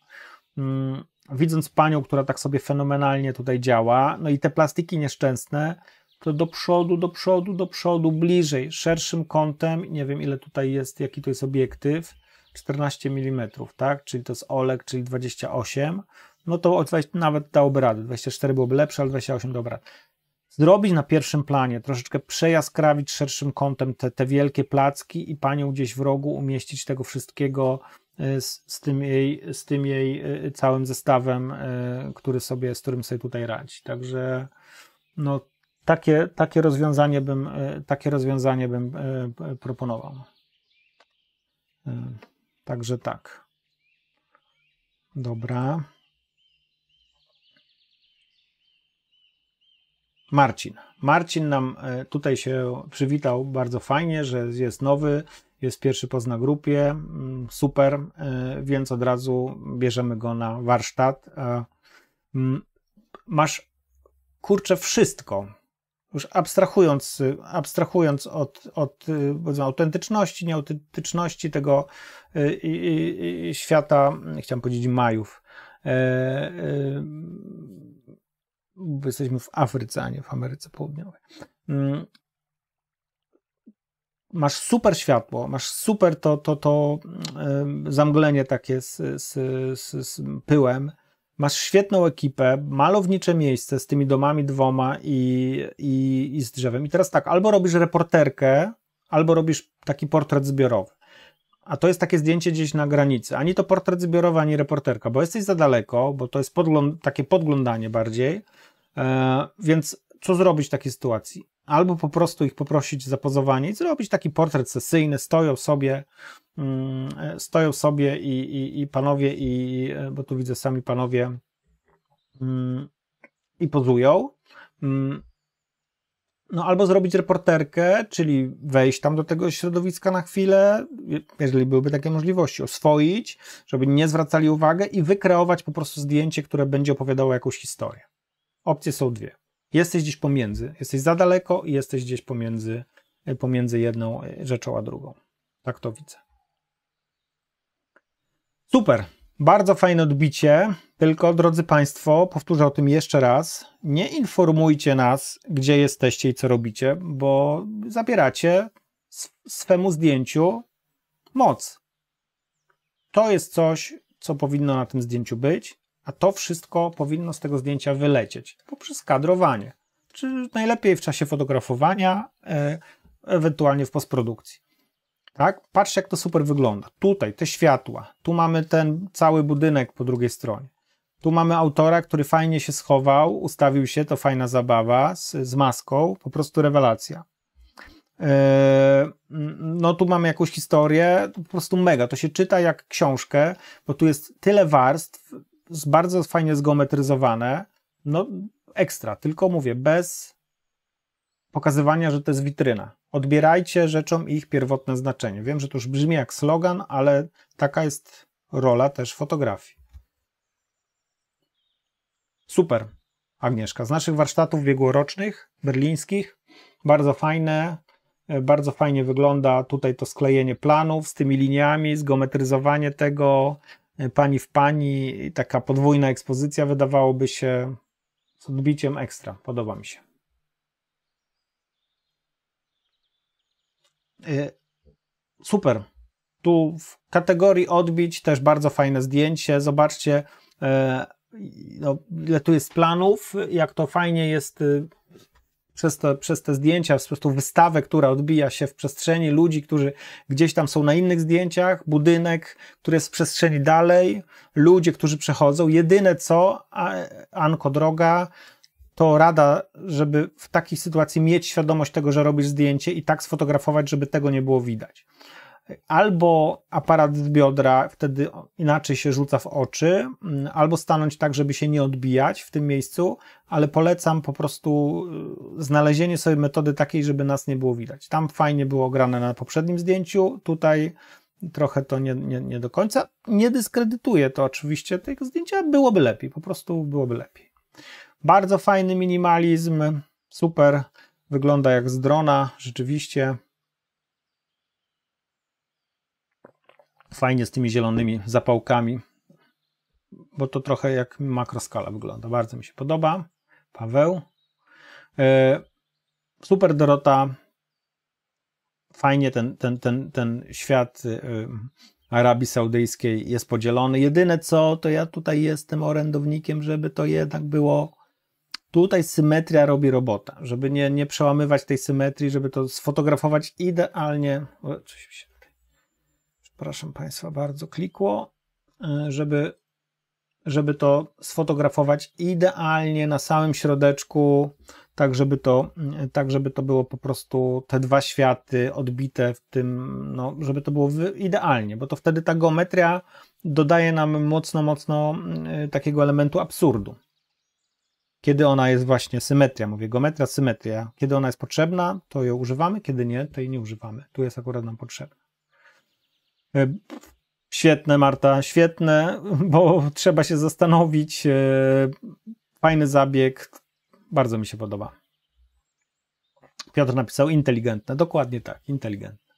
mm, widząc panią, która tak sobie fenomenalnie tutaj działa, no i te plastiki nieszczęsne, to do przodu, do przodu, do przodu, bliżej, szerszym kątem, nie wiem ile tutaj jest, jaki to jest obiektyw, 14 mm, tak, czyli to jest Oleg, czyli 28, no to nawet dałoby radę, 24 byłoby lepsze, ale 28 dobra. Zrobić na pierwszym planie, troszeczkę przejaskrawić szerszym kątem te, te wielkie placki i panią gdzieś w rogu umieścić tego wszystkiego e, z, z, tym, jej, z tym jej e, całym zestawem, e, który sobie, z którym sobie tutaj radzi. Także no, takie, takie, rozwiązanie, bym, e, takie rozwiązanie bym e, proponował. E, także tak. Dobra. Marcin. Marcin nam tutaj się przywitał bardzo fajnie, że jest nowy, jest pierwszy poz na grupie, mm, super, więc od razu bierzemy go na warsztat. Mm, masz kurczę wszystko już abstrahując, abstrahując od, od y, autentyczności, nieautentyczności tego y, i, i, i świata, chciałem powiedzieć Majów. E, e, bo jesteśmy w Afryce, a nie w Ameryce Południowej. Mm. Masz super światło, masz super to, to, to mm, e, zamglenie takie z, z, z, z pyłem, masz świetną ekipę, malownicze miejsce z tymi domami dwoma i, i, i z drzewem. I teraz tak, albo robisz reporterkę, albo robisz taki portret zbiorowy. A to jest takie zdjęcie gdzieś na granicy. Ani to portret zbiorowy, ani reporterka, bo jesteś za daleko, bo to jest podgląd, takie podglądanie bardziej. E, więc co zrobić w takiej sytuacji? albo po prostu ich poprosić za pozowanie i zrobić taki portret sesyjny, stoją sobie, mm, stoją sobie i, i, i panowie, i, e, bo tu widzę sami panowie mm, i pozują. Mm. No albo zrobić reporterkę, czyli wejść tam do tego środowiska na chwilę, jeżeli byłyby takie możliwości, oswoić, żeby nie zwracali uwagi i wykreować po prostu zdjęcie, które będzie opowiadało jakąś historię. Opcje są dwie. Jesteś gdzieś pomiędzy. Jesteś za daleko i jesteś gdzieś pomiędzy, e, pomiędzy jedną e, rzeczą a drugą. Tak to widzę. Super. Bardzo fajne odbicie. Tylko, drodzy Państwo, powtórzę o tym jeszcze raz. Nie informujcie nas, gdzie jesteście i co robicie, bo zabieracie swemu zdjęciu moc. To jest coś, co powinno na tym zdjęciu być. A to wszystko powinno z tego zdjęcia wylecieć poprzez kadrowanie. Czy najlepiej w czasie fotografowania, e ewentualnie w postprodukcji. Tak? Patrz, jak to super wygląda. Tutaj te światła, tu mamy ten cały budynek po drugiej stronie. Tu mamy autora, który fajnie się schował, ustawił się, to fajna zabawa z, z maską, po prostu rewelacja. E, no tu mamy jakąś historię, po prostu mega. To się czyta jak książkę, bo tu jest tyle warstw, bardzo fajnie zgeometryzowane. No, ekstra, tylko mówię, bez pokazywania, że to jest witryna. Odbierajcie rzeczom ich pierwotne znaczenie. Wiem, że to już brzmi jak slogan, ale taka jest rola też fotografii. Super, Agnieszka. Z naszych warsztatów biegłorocznych, berlińskich, bardzo fajne, e, bardzo fajnie wygląda tutaj to sklejenie planów z tymi liniami, zgeometryzowanie tego, pani w pani, taka podwójna ekspozycja wydawałoby się z odbiciem ekstra. Podoba mi się. E, super. Tu w kategorii odbić też bardzo fajne zdjęcie. Zobaczcie, e, no, ile tu jest planów, jak to fajnie jest y, przez te, przez te zdjęcia, przez tą wystawę, która odbija się w przestrzeni, ludzi, którzy gdzieś tam są na innych zdjęciach, budynek, który jest w przestrzeni dalej, ludzie, którzy przechodzą. Jedyne co, Anko Droga, to rada, żeby w takiej sytuacji mieć świadomość tego, że robisz zdjęcie i tak sfotografować, żeby tego nie było widać albo aparat z biodra wtedy inaczej się rzuca w oczy, mm, albo stanąć tak, żeby się nie odbijać w tym miejscu, ale polecam po prostu y, znalezienie sobie metody takiej, żeby nas nie było widać. Tam fajnie było grane na poprzednim zdjęciu, tutaj trochę to nie, nie, nie do końca. Nie dyskredytuję to oczywiście tego zdjęcia, byłoby lepiej, po prostu byłoby lepiej. Bardzo fajny minimalizm, super, wygląda jak z drona, rzeczywiście. fajnie z tymi zielonymi zapałkami, bo to trochę jak makroskala wygląda. Bardzo mi się podoba. Paweł. E, super Dorota. Fajnie ten, ten, ten, ten świat y, Arabii Saudyjskiej jest podzielony. Jedyne co, to ja tutaj jestem orędownikiem, żeby to jednak było Tutaj symetria robi robota, żeby nie, nie przełamywać tej symetrii, żeby to sfotografować idealnie. O, coś mi się proszę Państwa bardzo, klikło, e, żeby, żeby to sfotografować idealnie na samym środeczku, tak żeby, to, e, tak żeby to było po prostu te dwa światy odbite w tym, no, żeby to było idealnie, bo to wtedy ta geometria dodaje nam mocno, mocno e, takiego elementu absurdu. Kiedy ona jest właśnie symetria, mówię geometria, symetria. Kiedy ona jest potrzebna, to ją używamy, kiedy nie, to jej nie używamy. Tu jest akurat nam potrzebna. E, świetne, Marta, świetne, bo trzeba się zastanowić. E, fajny zabieg, bardzo mi się podoba. Piotr napisał inteligentne, dokładnie tak, inteligentne.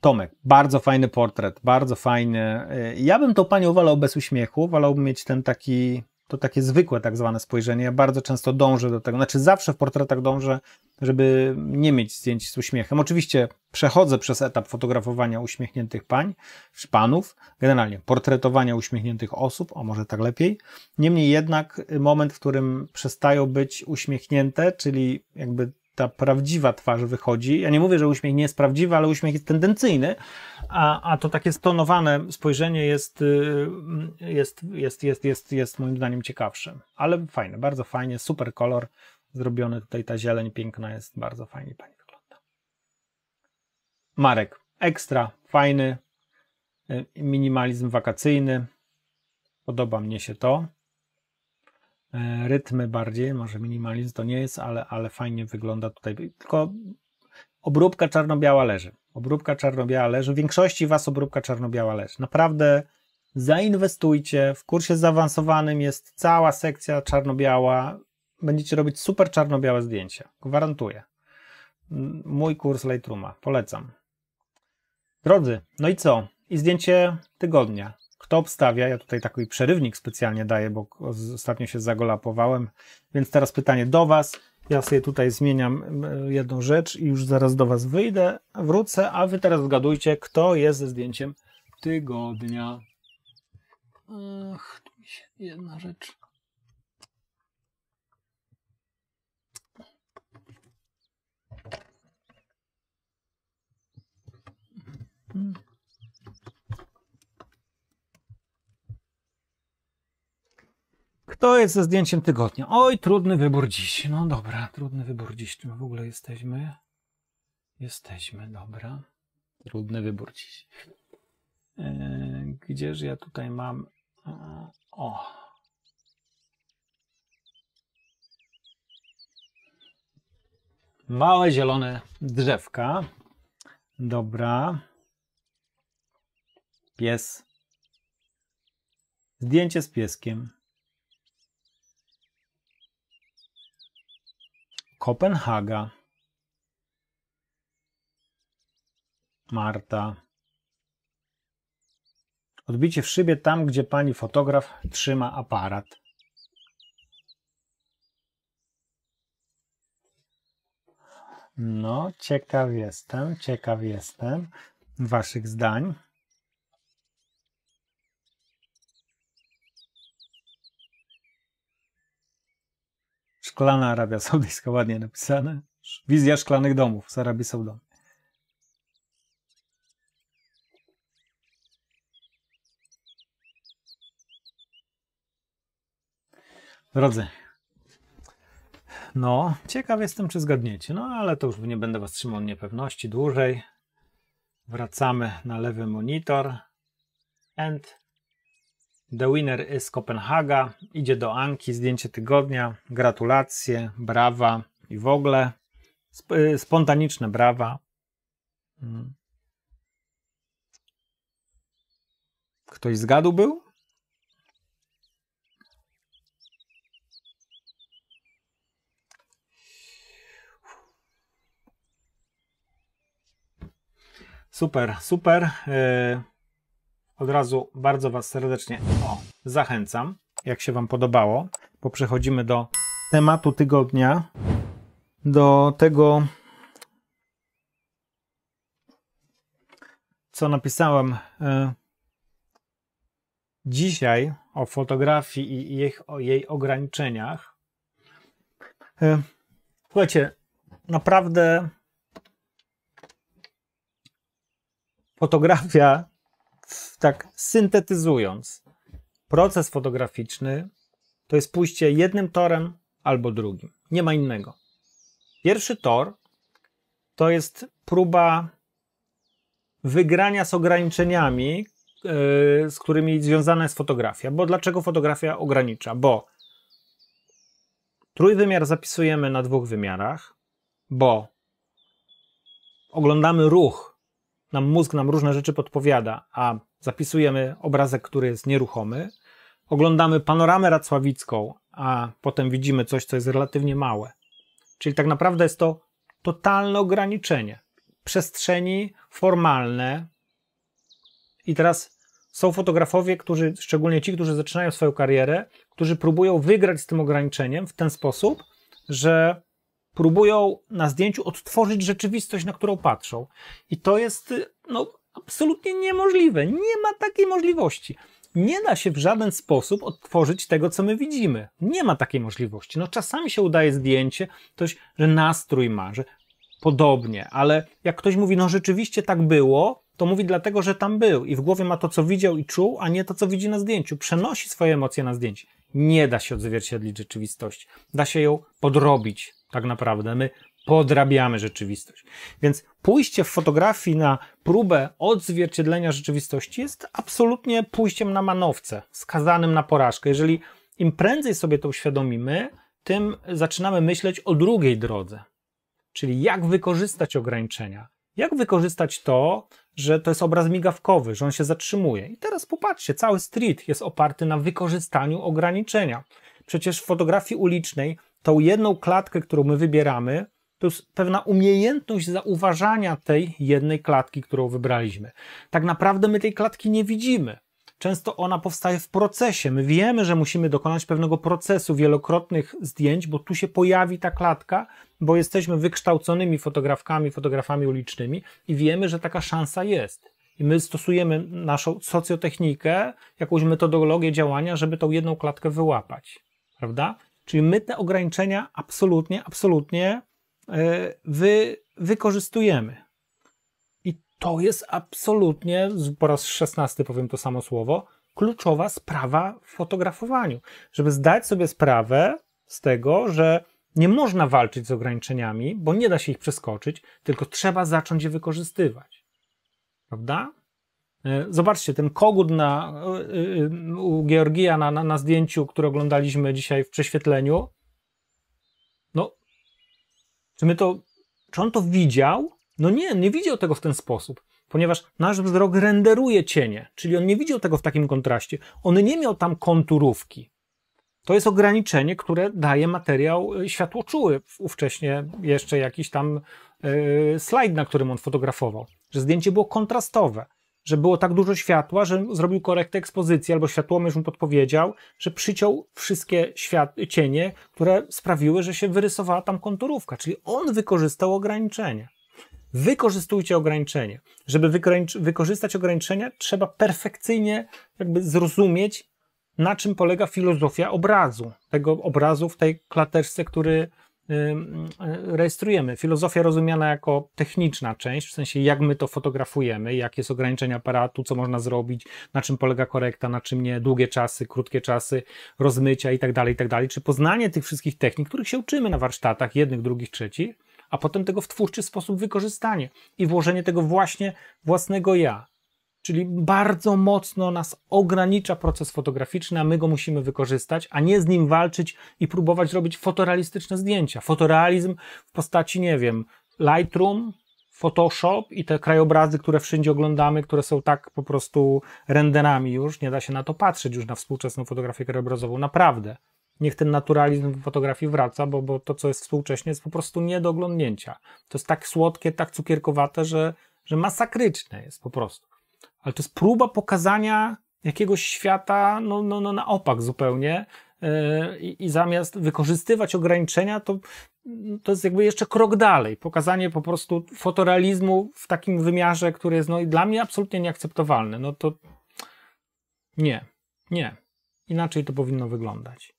Tomek, bardzo fajny portret, bardzo fajny. E, ja bym tą panią wolał bez uśmiechu, wolałbym mieć ten taki to takie zwykłe tak zwane spojrzenie. Ja bardzo często dążę do tego, znaczy zawsze w portretach dążę, żeby nie mieć zdjęć z uśmiechem. Oczywiście przechodzę przez etap fotografowania uśmiechniętych pań, panów, generalnie portretowania uśmiechniętych osób, a może tak lepiej. Niemniej jednak moment, w którym przestają być uśmiechnięte, czyli jakby ta prawdziwa twarz wychodzi. Ja nie mówię, że uśmiech nie jest prawdziwy, ale uśmiech jest tendencyjny, a, a to takie stonowane spojrzenie jest, y, jest, jest, jest, jest, jest moim zdaniem ciekawsze. Ale fajne, bardzo fajnie, super kolor zrobiony tutaj, ta zieleń piękna jest, bardzo fajnie pani wygląda. Marek, ekstra, fajny, y, minimalizm wakacyjny, podoba mnie się to. E, rytmy bardziej, może minimalizm to nie jest, ale, ale fajnie wygląda tutaj. Tylko obróbka czarno-biała leży. Obróbka czarno-biała leży. W większości Was obróbka czarno-biała leży. Naprawdę zainwestujcie. W kursie zaawansowanym jest cała sekcja czarno-biała. Będziecie robić super czarno-białe zdjęcia. Gwarantuję. Mój kurs Lightrooma. Polecam. Drodzy, no i co? I zdjęcie tygodnia kto obstawia. Ja tutaj taki przerywnik specjalnie daję, bo ostatnio się zagolapowałem. Więc teraz pytanie do Was. Ja sobie tutaj zmieniam jedną rzecz i już zaraz do Was wyjdę, wrócę, a Wy teraz zgadujcie, kto jest ze zdjęciem tygodnia. Ach, tu mi się jedna rzecz. Hmm. Kto jest ze zdjęciem tygodnia? Oj, trudny wybór dziś. No dobra, trudny wybór dziś. Czy my w ogóle jesteśmy? Jesteśmy, dobra. Trudny wybór dziś. E, gdzież ja tutaj mam... E, o! Małe zielone drzewka. Dobra. Pies. Zdjęcie z pieskiem. Kopenhaga Marta Odbicie w szybie tam, gdzie pani fotograf trzyma aparat. No, ciekaw jestem, ciekaw jestem waszych zdań. Szklana Arabia Saudyjska, ładnie napisane. Wizja szklanych domów z Arabii Saudowej. Drodzy, no, ciekaw jestem, czy zgadniecie, no ale to już nie będę was trzymał niepewności dłużej. Wracamy na lewy monitor. End. The winner z Kopenhaga idzie do Anki, zdjęcie tygodnia, gratulacje, brawa i w ogóle. Sp y, spontaniczne brawa. Mm. Ktoś zgadł był? Super, super. Y, od razu bardzo Was serdecznie zachęcam. Jak się Wam podobało, bo przechodzimy do tematu tygodnia, do tego, co napisałem e, dzisiaj o fotografii i jej, o jej ograniczeniach. E, słuchajcie, naprawdę fotografia, tak syntetyzując, proces fotograficzny to jest pójście jednym torem albo drugim. Nie ma innego. Pierwszy tor to jest próba wygrania z ograniczeniami, e, z którymi związana jest fotografia. Bo dlaczego fotografia ogranicza? Bo trójwymiar zapisujemy na dwóch wymiarach, bo oglądamy ruch, nam mózg nam różne rzeczy podpowiada, a zapisujemy obrazek, który jest nieruchomy, oglądamy panoramę racławicką, a potem widzimy coś, co jest relatywnie małe. Czyli tak naprawdę jest to totalne ograniczenie przestrzeni formalne. I teraz są fotografowie, którzy, szczególnie ci, którzy zaczynają swoją karierę, którzy próbują wygrać z tym ograniczeniem w ten sposób, że próbują na zdjęciu odtworzyć rzeczywistość, na którą patrzą. I to jest no, absolutnie niemożliwe. Nie ma takiej możliwości. Nie da się w żaden sposób odtworzyć tego, co my widzimy. Nie ma takiej możliwości. No czasami się udaje zdjęcie, ktoś, że nastrój ma, że podobnie, ale jak ktoś mówi, no rzeczywiście tak było, to mówi dlatego, że tam był i w głowie ma to, co widział i czuł, a nie to, co widzi na zdjęciu. Przenosi swoje emocje na zdjęcie. Nie da się odzwierciedlić rzeczywistości. Da się ją podrobić, tak naprawdę. My podrabiamy rzeczywistość. Więc pójście w fotografii na próbę odzwierciedlenia rzeczywistości jest absolutnie pójściem na manowce, skazanym na porażkę. Jeżeli im prędzej sobie to uświadomimy, tym zaczynamy myśleć o drugiej drodze, czyli jak wykorzystać ograniczenia, jak wykorzystać to, że to jest obraz migawkowy, że on się zatrzymuje. I teraz popatrzcie, cały street jest oparty na wykorzystaniu ograniczenia. Przecież w fotografii ulicznej tą jedną klatkę, którą my wybieramy, to jest pewna umiejętność zauważania tej jednej klatki, którą wybraliśmy. Tak naprawdę my tej klatki nie widzimy. Często ona powstaje w procesie. My wiemy, że musimy dokonać pewnego procesu wielokrotnych zdjęć, bo tu się pojawi ta klatka, bo jesteśmy wykształconymi fotografkami, fotografami ulicznymi i wiemy, że taka szansa jest. I my stosujemy naszą socjotechnikę, jakąś metodologię działania, żeby tą jedną klatkę wyłapać. Prawda? Czyli my te ograniczenia absolutnie, absolutnie E, wy, wykorzystujemy. I to jest absolutnie, po raz szesnasty powiem to samo słowo, kluczowa sprawa w fotografowaniu. Żeby zdać sobie sprawę z tego, że nie można walczyć z ograniczeniami, bo nie da się ich przeskoczyć, tylko trzeba zacząć je wykorzystywać. Prawda? E, zobaczcie, ten kogut na, e, u Georgija na, na, na zdjęciu, które oglądaliśmy dzisiaj w prześwietleniu, czy my to, czy on to widział? No nie, nie widział tego w ten sposób, ponieważ nasz wzrok renderuje cienie, czyli on nie widział tego w takim kontraście. On nie miał tam konturówki. To jest ograniczenie, które daje materiał y, światłoczuły, ówcześnie jeszcze jakiś tam yy, slajd, na którym on fotografował, że zdjęcie było kontrastowe że było tak dużo światła, że zrobił korektę ekspozycji, albo światłomierz mu podpowiedział, że przyciął wszystkie świat, cienie, które sprawiły, że się wyrysowała tam konturówka. Czyli on wykorzystał ograniczenie. Wykorzystujcie ograniczenie. Żeby wykorzystać ograniczenia, trzeba perfekcyjnie jakby zrozumieć, na czym polega filozofia obrazu, tego obrazu w tej klateczce, który, E, rejestrujemy. Filozofia rozumiana jako techniczna część, w sensie jak my to fotografujemy, jakie jest ograniczenie aparatu, co można zrobić, na czym polega korekta, na czym nie, długie czasy, krótkie czasy, rozmycia itd., tak itd. Tak Czy poznanie tych wszystkich technik, których się uczymy na warsztatach, jednych, drugich, trzecich, a potem tego w twórczy sposób wykorzystanie i włożenie tego właśnie własnego ja czyli bardzo mocno nas ogranicza proces fotograficzny, a my go musimy wykorzystać, a nie z nim walczyć i próbować robić fotorealistyczne zdjęcia. Fotorealizm w postaci, nie wiem, Lightroom, Photoshop i te krajobrazy, które wszędzie oglądamy, które są tak po prostu renderami już, nie da się na to patrzeć już na współczesną fotografię krajobrazową, naprawdę. Niech ten naturalizm w fotografii wraca, bo, bo to, co jest współcześnie, jest po prostu nie do oglądnięcia. To jest tak słodkie, tak cukierkowate, że, że masakryczne jest po prostu ale to jest próba pokazania jakiegoś świata no, no, no na opak zupełnie. E, I zamiast wykorzystywać ograniczenia, to, to jest jakby jeszcze krok dalej. Pokazanie po prostu fotorealizmu w takim wymiarze, który jest no, dla mnie absolutnie nieakceptowalny. No to nie, nie. Inaczej to powinno wyglądać.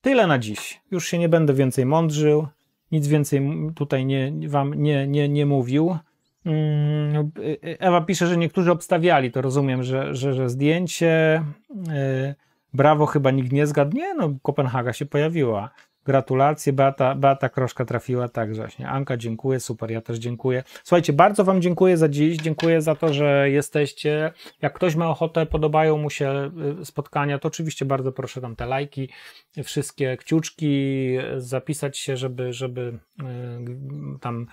Tyle na dziś. Już się nie będę więcej mądrzył. Nic więcej tutaj nie, wam nie, nie, nie mówił. Mm, Ewa pisze, że niektórzy obstawiali, to rozumiem, że, że, że zdjęcie y, brawo chyba nikt nie zgadł. Nie, no Kopenhaga się pojawiła. Gratulacje, Beata, Beata Kroszka trafiła, tak właśnie. Anka, dziękuję, super, ja też dziękuję. Słuchajcie, bardzo Wam dziękuję za dziś, dziękuję za to, że jesteście. Jak ktoś ma ochotę, podobają mu się y, spotkania, to oczywiście bardzo proszę tam te lajki, wszystkie kciuczki, zapisać się, żeby, żeby y, tam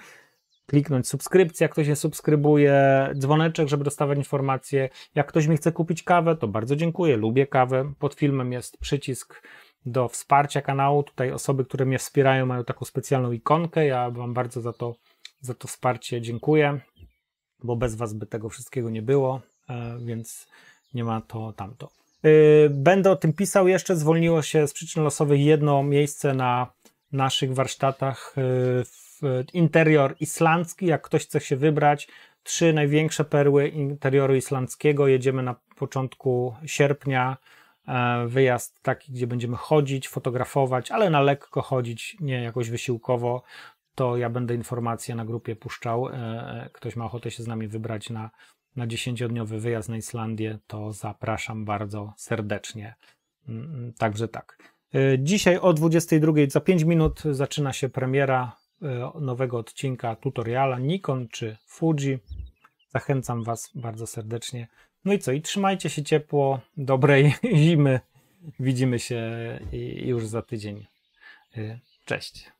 kliknąć subskrypcja, ktoś się subskrybuje, dzwoneczek, żeby dostawać informacje. Jak ktoś mi chce kupić kawę, to bardzo dziękuję, lubię kawę. Pod filmem jest przycisk do wsparcia kanału. Tutaj osoby, które mnie wspierają, mają taką specjalną ikonkę. Ja Wam bardzo za to, za to wsparcie dziękuję, bo bez Was by tego wszystkiego nie było, e, więc nie ma to tamto. E, będę o tym pisał jeszcze. Zwolniło się z przyczyn losowych jedno miejsce na naszych warsztatach e, w interior islandzki, jak ktoś chce się wybrać. Trzy największe perły interioru islandzkiego. Jedziemy na początku sierpnia. E, wyjazd taki, gdzie będziemy chodzić, fotografować, ale na lekko chodzić, nie jakoś wysiłkowo. To ja będę informacje na grupie puszczał. E, e, ktoś ma ochotę się z nami wybrać na, na 10-dniowy wyjazd na Islandię, to zapraszam bardzo serdecznie. Mm, mm, także tak. Dzisiaj o 22 za 5 minut zaczyna się premiera E, nowego odcinka tutoriala Nikon czy Fuji. Zachęcam Was bardzo serdecznie. No i co? I trzymajcie się ciepło, dobrej zimy. Widzimy się już za tydzień. E, cześć.